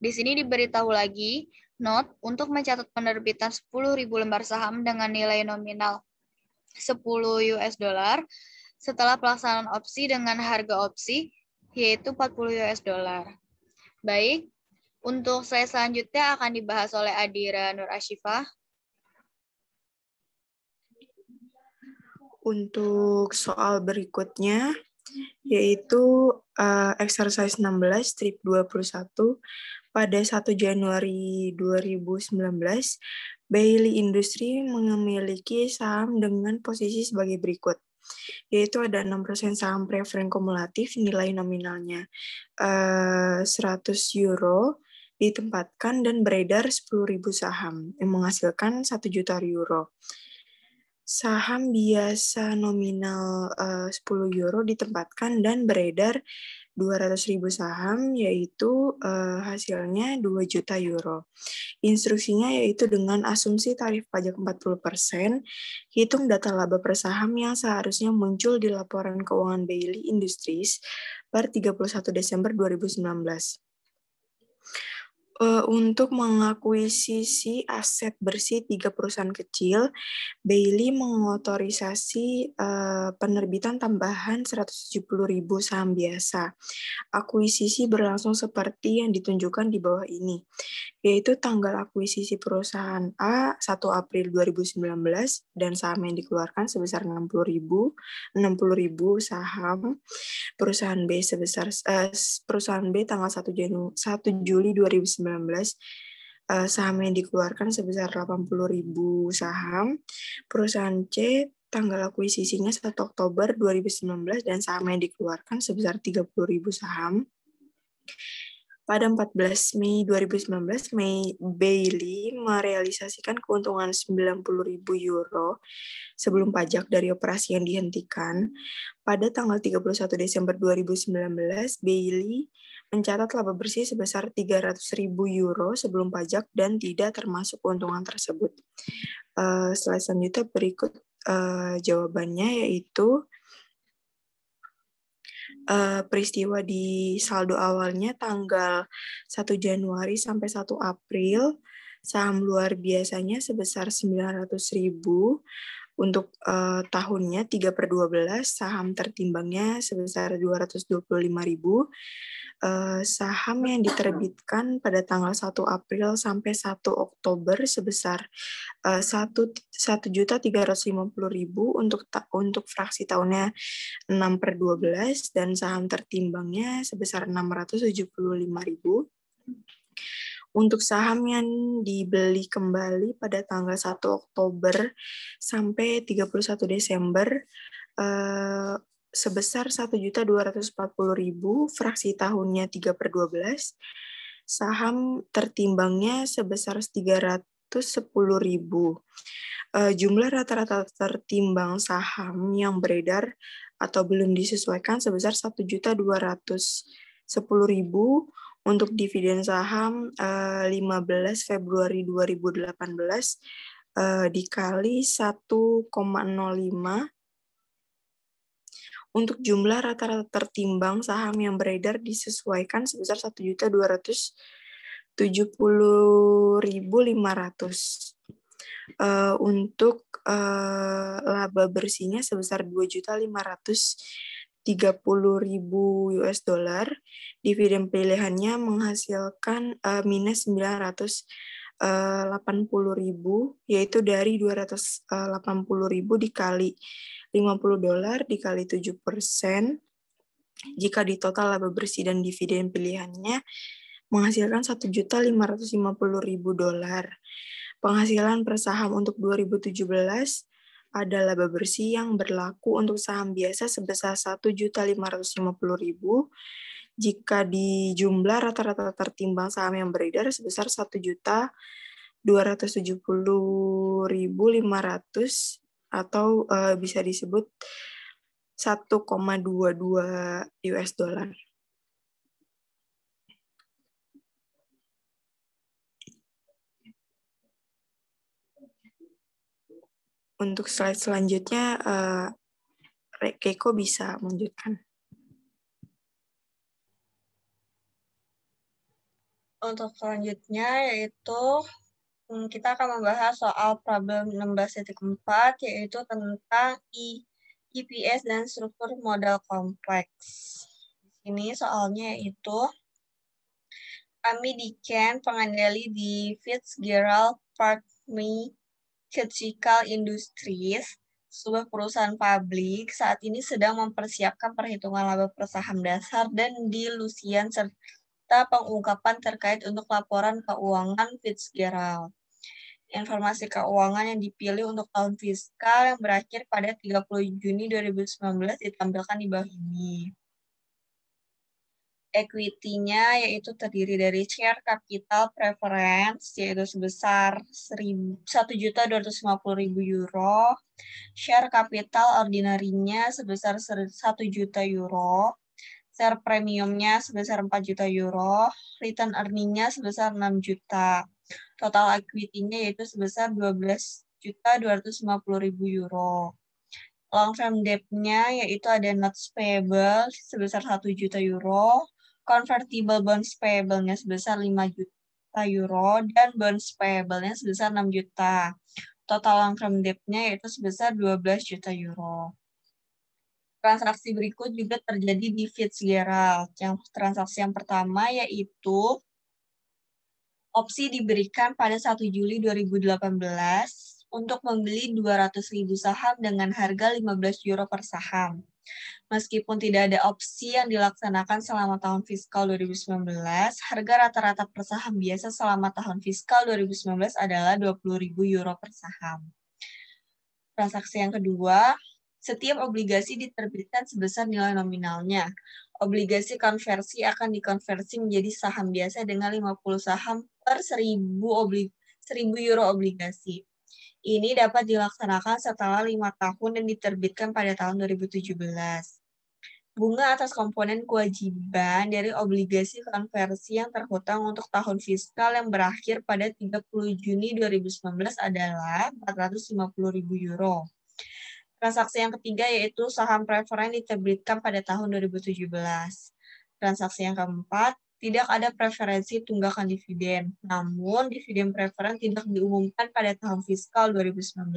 Di sini diberitahu lagi note untuk mencatat penerbitan 10.000 lembar saham dengan nilai nominal 10 US dollar setelah pelaksanaan opsi dengan harga opsi yaitu 40 US dollar. Baik, untuk slide selanjutnya akan dibahas oleh Adira Nur Ashifa. Untuk soal berikutnya, yaitu uh, exercise 16 strip 21 pada 1 Januari 2019 Bailey Industri memiliki saham dengan posisi sebagai berikut yaitu ada 6% saham preferen kumulatif nilai nominalnya uh, eh, 100 euro ditempatkan dan beredar 10.000 saham yang menghasilkan 1 juta euro. Saham biasa nominal eh, uh, 10 euro ditempatkan dan beredar 200.000 saham yaitu uh, hasilnya 2 juta euro. Instruksinya yaitu dengan asumsi tarif pajak 40%, hitung data laba per saham yang seharusnya muncul di laporan keuangan Bailey Industries per 31 Desember 2019 uh, untuk mengakuisisi aset bersih tiga perusahaan kecil, Bailey mengotorisasi uh, penerbitan tambahan 170.000 saham biasa. Akuisisi berlangsung seperti yang ditunjukkan di bawah ini yaitu tanggal akuisisi perusahaan A 1 April 2019 dan saham yang dikeluarkan sebesar 60.000, 60.000 saham. Perusahaan B sebesar uh, perusahaan B tanggal 1 Janu 1 Juli 2019 uh, eh, saham yang dikeluarkan sebesar 80.000 saham. Perusahaan C tanggal akuisisinya 1 Oktober 2019 dan saham yang dikeluarkan sebesar 30.000 saham. Pada 14 Mei 2019, May Bailey merealisasikan keuntungan 90.000 euro sebelum pajak dari operasi yang dihentikan. Pada tanggal 31 Desember 2019, Bailey mencatat laba bersih sebesar 300.000 euro sebelum pajak dan tidak termasuk keuntungan tersebut. Uh, slide selanjutnya berikut uh, jawabannya yaitu uh, peristiwa di saldo awalnya tanggal 1 Januari sampai 1 April saham luar biasanya sebesar 900.000 untuk uh, tahunnya 3 12 saham tertimbangnya sebesar 225.000 Eh, saham yang diterbitkan pada tanggal 1 April sampai 1 Oktober sebesar eh, uh, 1.350.000 untuk ta untuk fraksi tahunnya 6 per 12 dan saham tertimbangnya sebesar 675.000 untuk saham yang dibeli kembali pada tanggal 1 Oktober sampai 31 Desember eh, sebesar 1.240.000, fraksi tahunnya 3 per 12, saham tertimbangnya sebesar 310.000. Uh, eh, jumlah rata-rata tertimbang saham yang beredar atau belum disesuaikan sebesar 1.210.000 untuk dividen saham uh, eh, 15 Februari 2018 uh, eh, dikali 1,05 untuk jumlah rata-rata tertimbang saham yang beredar disesuaikan sebesar 1.270.500 uh, eh, untuk uh, laba bersihnya sebesar 2.530.000 US dollar. Dividen pilihannya menghasilkan uh, minus 980.000 yaitu dari 280.000 dikali 50 dolar dikali 7 persen, jika di total laba bersih dan dividen pilihannya, menghasilkan 1.550.000 dolar. Penghasilan per saham untuk 2017 adalah laba bersih yang berlaku untuk saham biasa sebesar 1.550.000 jika di jumlah rata-rata tertimbang saham yang beredar sebesar 1 juta 270.500 atau uh, bisa disebut 1,22 US dollar. Untuk slide selanjutnya, uh, Keiko bisa munculkan. Untuk selanjutnya yaitu Hmm, kita akan membahas soal problem 16.4 yaitu tentang I, IPS dan struktur modal kompleks. ini soalnya yaitu kami di Ken pengendali di Fitzgerald Partney Critical Industries, sebuah perusahaan publik, saat ini sedang mempersiapkan perhitungan laba per dasar dan dilusian serta pengungkapan terkait untuk laporan keuangan Fitzgerald informasi keuangan yang dipilih untuk tahun fiskal yang berakhir pada 30 Juni 2019 ditampilkan di bawah ini. Equity-nya yaitu terdiri dari share capital preference yaitu sebesar 1.250.000 euro, share capital ordinarinya sebesar 1 juta euro, share premiumnya sebesar 4 juta euro, return earningnya sebesar 6 juta total equity-nya yaitu sebesar 12.250.000 euro. Long term debt-nya yaitu ada notes payable sebesar 1 juta euro, convertible bonds payable-nya sebesar 5 juta euro, dan bonds payable-nya sebesar 6 juta. Total long term debt-nya yaitu sebesar 12 juta euro. Transaksi berikut juga terjadi di Fitzgerald. Yang transaksi yang pertama yaitu opsi diberikan pada 1 Juli 2018 untuk membeli 200 ribu saham dengan harga 15 euro per saham. Meskipun tidak ada opsi yang dilaksanakan selama tahun fiskal 2019, harga rata-rata per saham biasa selama tahun fiskal 2019 adalah 20 ribu euro per saham. Transaksi yang kedua, setiap obligasi diterbitkan sebesar nilai nominalnya. Obligasi konversi akan dikonversi menjadi saham biasa dengan 50 saham per 1000 obli 1000 euro obligasi. Ini dapat dilaksanakan setelah lima tahun dan diterbitkan pada tahun 2017. Bunga atas komponen kewajiban dari obligasi konversi yang terhutang untuk tahun fiskal yang berakhir pada 30 Juni 2019 adalah 450.000 euro. Transaksi yang ketiga yaitu saham preferen diterbitkan pada tahun 2017. Transaksi yang keempat tidak ada preferensi tunggakan dividen, namun dividen preferen tidak diumumkan pada tahun fiskal 2019.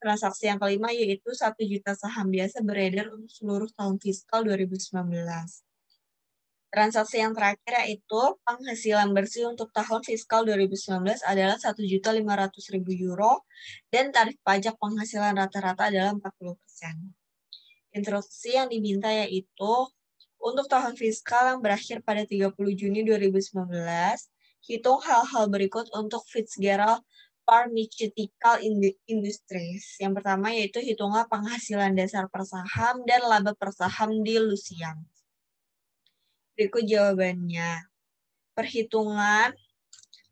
Transaksi yang kelima yaitu 1 juta saham biasa beredar untuk seluruh tahun fiskal 2019. Transaksi yang terakhir yaitu penghasilan bersih untuk tahun fiskal 2019 adalah juta 1.500.000 euro dan tarif pajak penghasilan rata-rata adalah 40%. Instruksi yang diminta yaitu untuk tahun fiskal yang berakhir pada 30 Juni 2019, hitung hal-hal berikut untuk Fitzgerald Pharmaceutical Industries. Yang pertama yaitu hitunglah penghasilan dasar per saham dan laba per saham di Lucian. Berikut jawabannya. Perhitungan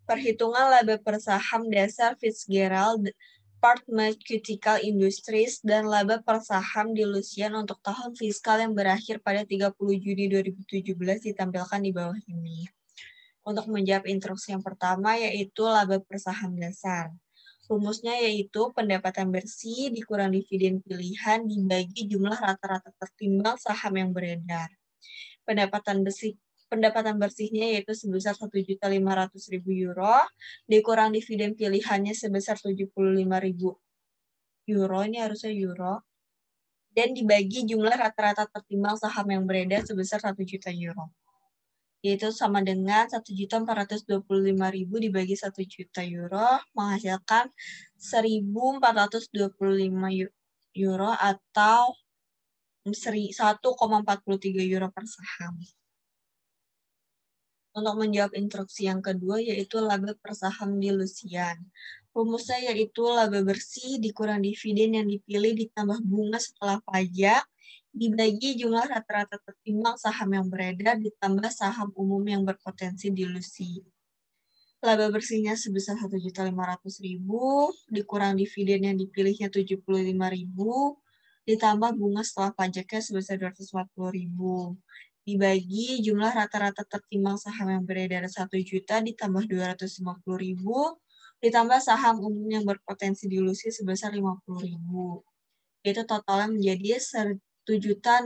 perhitungan laba per saham dasar Fitzgerald Pharmaceutical Industries dan laba persaham di Lucian untuk tahun fiskal yang berakhir pada 30 Juni 2017 ditampilkan di bawah ini. Untuk menjawab instruksi yang pertama yaitu laba persaham dasar. Rumusnya yaitu pendapatan bersih dikurang dividen pilihan dibagi jumlah rata-rata tertimbang saham yang beredar. Pendapatan bersih pendapatan bersihnya yaitu sebesar 1.500.000 euro, dikurang dividen pilihannya sebesar 75.000 euro, ini harusnya euro, dan dibagi jumlah rata-rata tertimbang saham yang beredar sebesar 1 juta euro. Yaitu sama dengan 1.425.000 dibagi 1 juta euro, menghasilkan 1.425 euro atau 1,43 euro per saham untuk menjawab instruksi yang kedua yaitu laba persaham saham di Lusian. Rumusnya yaitu laba bersih dikurang dividen yang dipilih ditambah bunga setelah pajak dibagi jumlah rata-rata tertimbang saham yang beredar ditambah saham umum yang berpotensi dilusi. Laba bersihnya sebesar 1.500.000, dikurang dividen yang dipilihnya 75.000, ditambah bunga setelah pajaknya sebesar 240.000 dibagi jumlah rata-rata tertimbang saham yang beredar 1 juta ditambah 250 ribu, ditambah saham umum yang berpotensi dilusi sebesar 50 ribu. Itu totalnya menjadi 1.665.000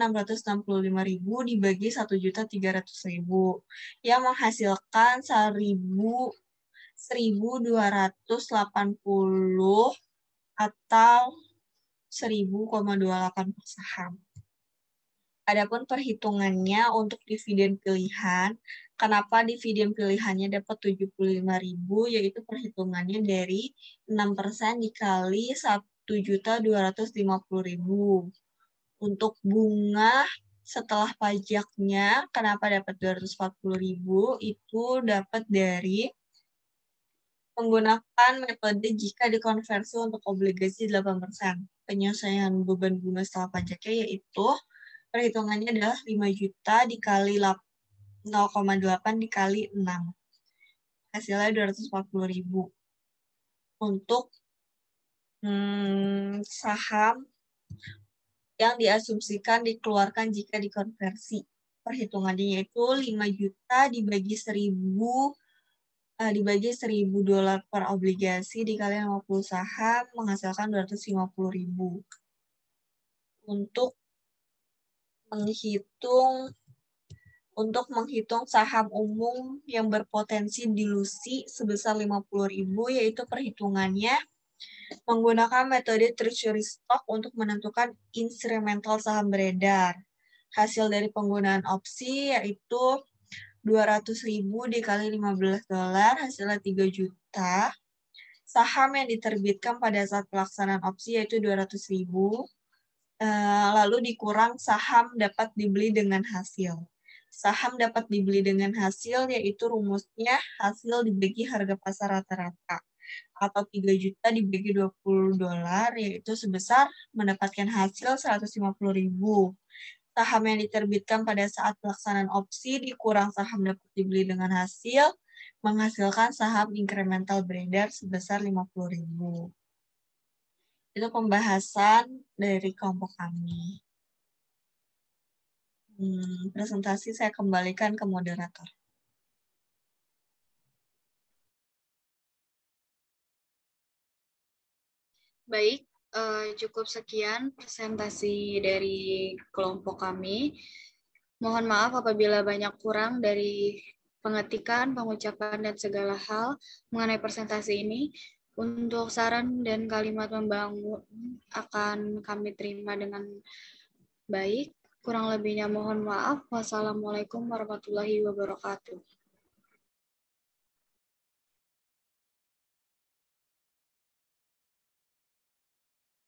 dibagi 1.300.000 yang menghasilkan 1.000 1.280 atau 1.028 saham. Adapun perhitungannya untuk dividen pilihan, kenapa dividen pilihannya dapat 75.000 yaitu perhitungannya dari 6% dikali 1.250.000. Untuk bunga setelah pajaknya kenapa dapat 240.000 itu dapat dari menggunakan metode jika dikonversi untuk obligasi 8%. Penyelesaian beban bunga setelah pajaknya yaitu perhitungannya adalah 5 juta dikali 0,8 dikali 6. Hasilnya 240 ribu. Untuk hmm, saham yang diasumsikan dikeluarkan jika dikonversi. Perhitungannya itu 5 juta dibagi 1000 eh, dibagi 1000 dolar per obligasi dikali 50 saham menghasilkan 250 ribu. Untuk menghitung untuk menghitung saham umum yang berpotensi dilusi sebesar 50.000 yaitu perhitungannya menggunakan metode treasury stock untuk menentukan instrumental saham beredar. Hasil dari penggunaan opsi yaitu 200.000 dikali 15 dolar hasilnya 3 juta. Saham yang diterbitkan pada saat pelaksanaan opsi yaitu 200.000 Eh, lalu dikurang saham dapat dibeli dengan hasil. Saham dapat dibeli dengan hasil yaitu rumusnya hasil dibagi harga pasar rata-rata atau 3 juta dibagi 20 dolar yaitu sebesar mendapatkan hasil 150 ribu. Saham yang diterbitkan pada saat pelaksanaan opsi dikurang saham dapat dibeli dengan hasil menghasilkan saham incremental beredar sebesar 50 ribu itu pembahasan dari kelompok kami. Hmm, presentasi saya kembalikan ke moderator. Baik, eh, cukup sekian presentasi dari kelompok kami. Mohon maaf apabila banyak kurang dari pengetikan, pengucapan, dan segala hal mengenai presentasi ini. Untuk saran dan kalimat membangun akan kami terima dengan baik. Kurang lebihnya mohon maaf. Wassalamualaikum warahmatullahi wabarakatuh.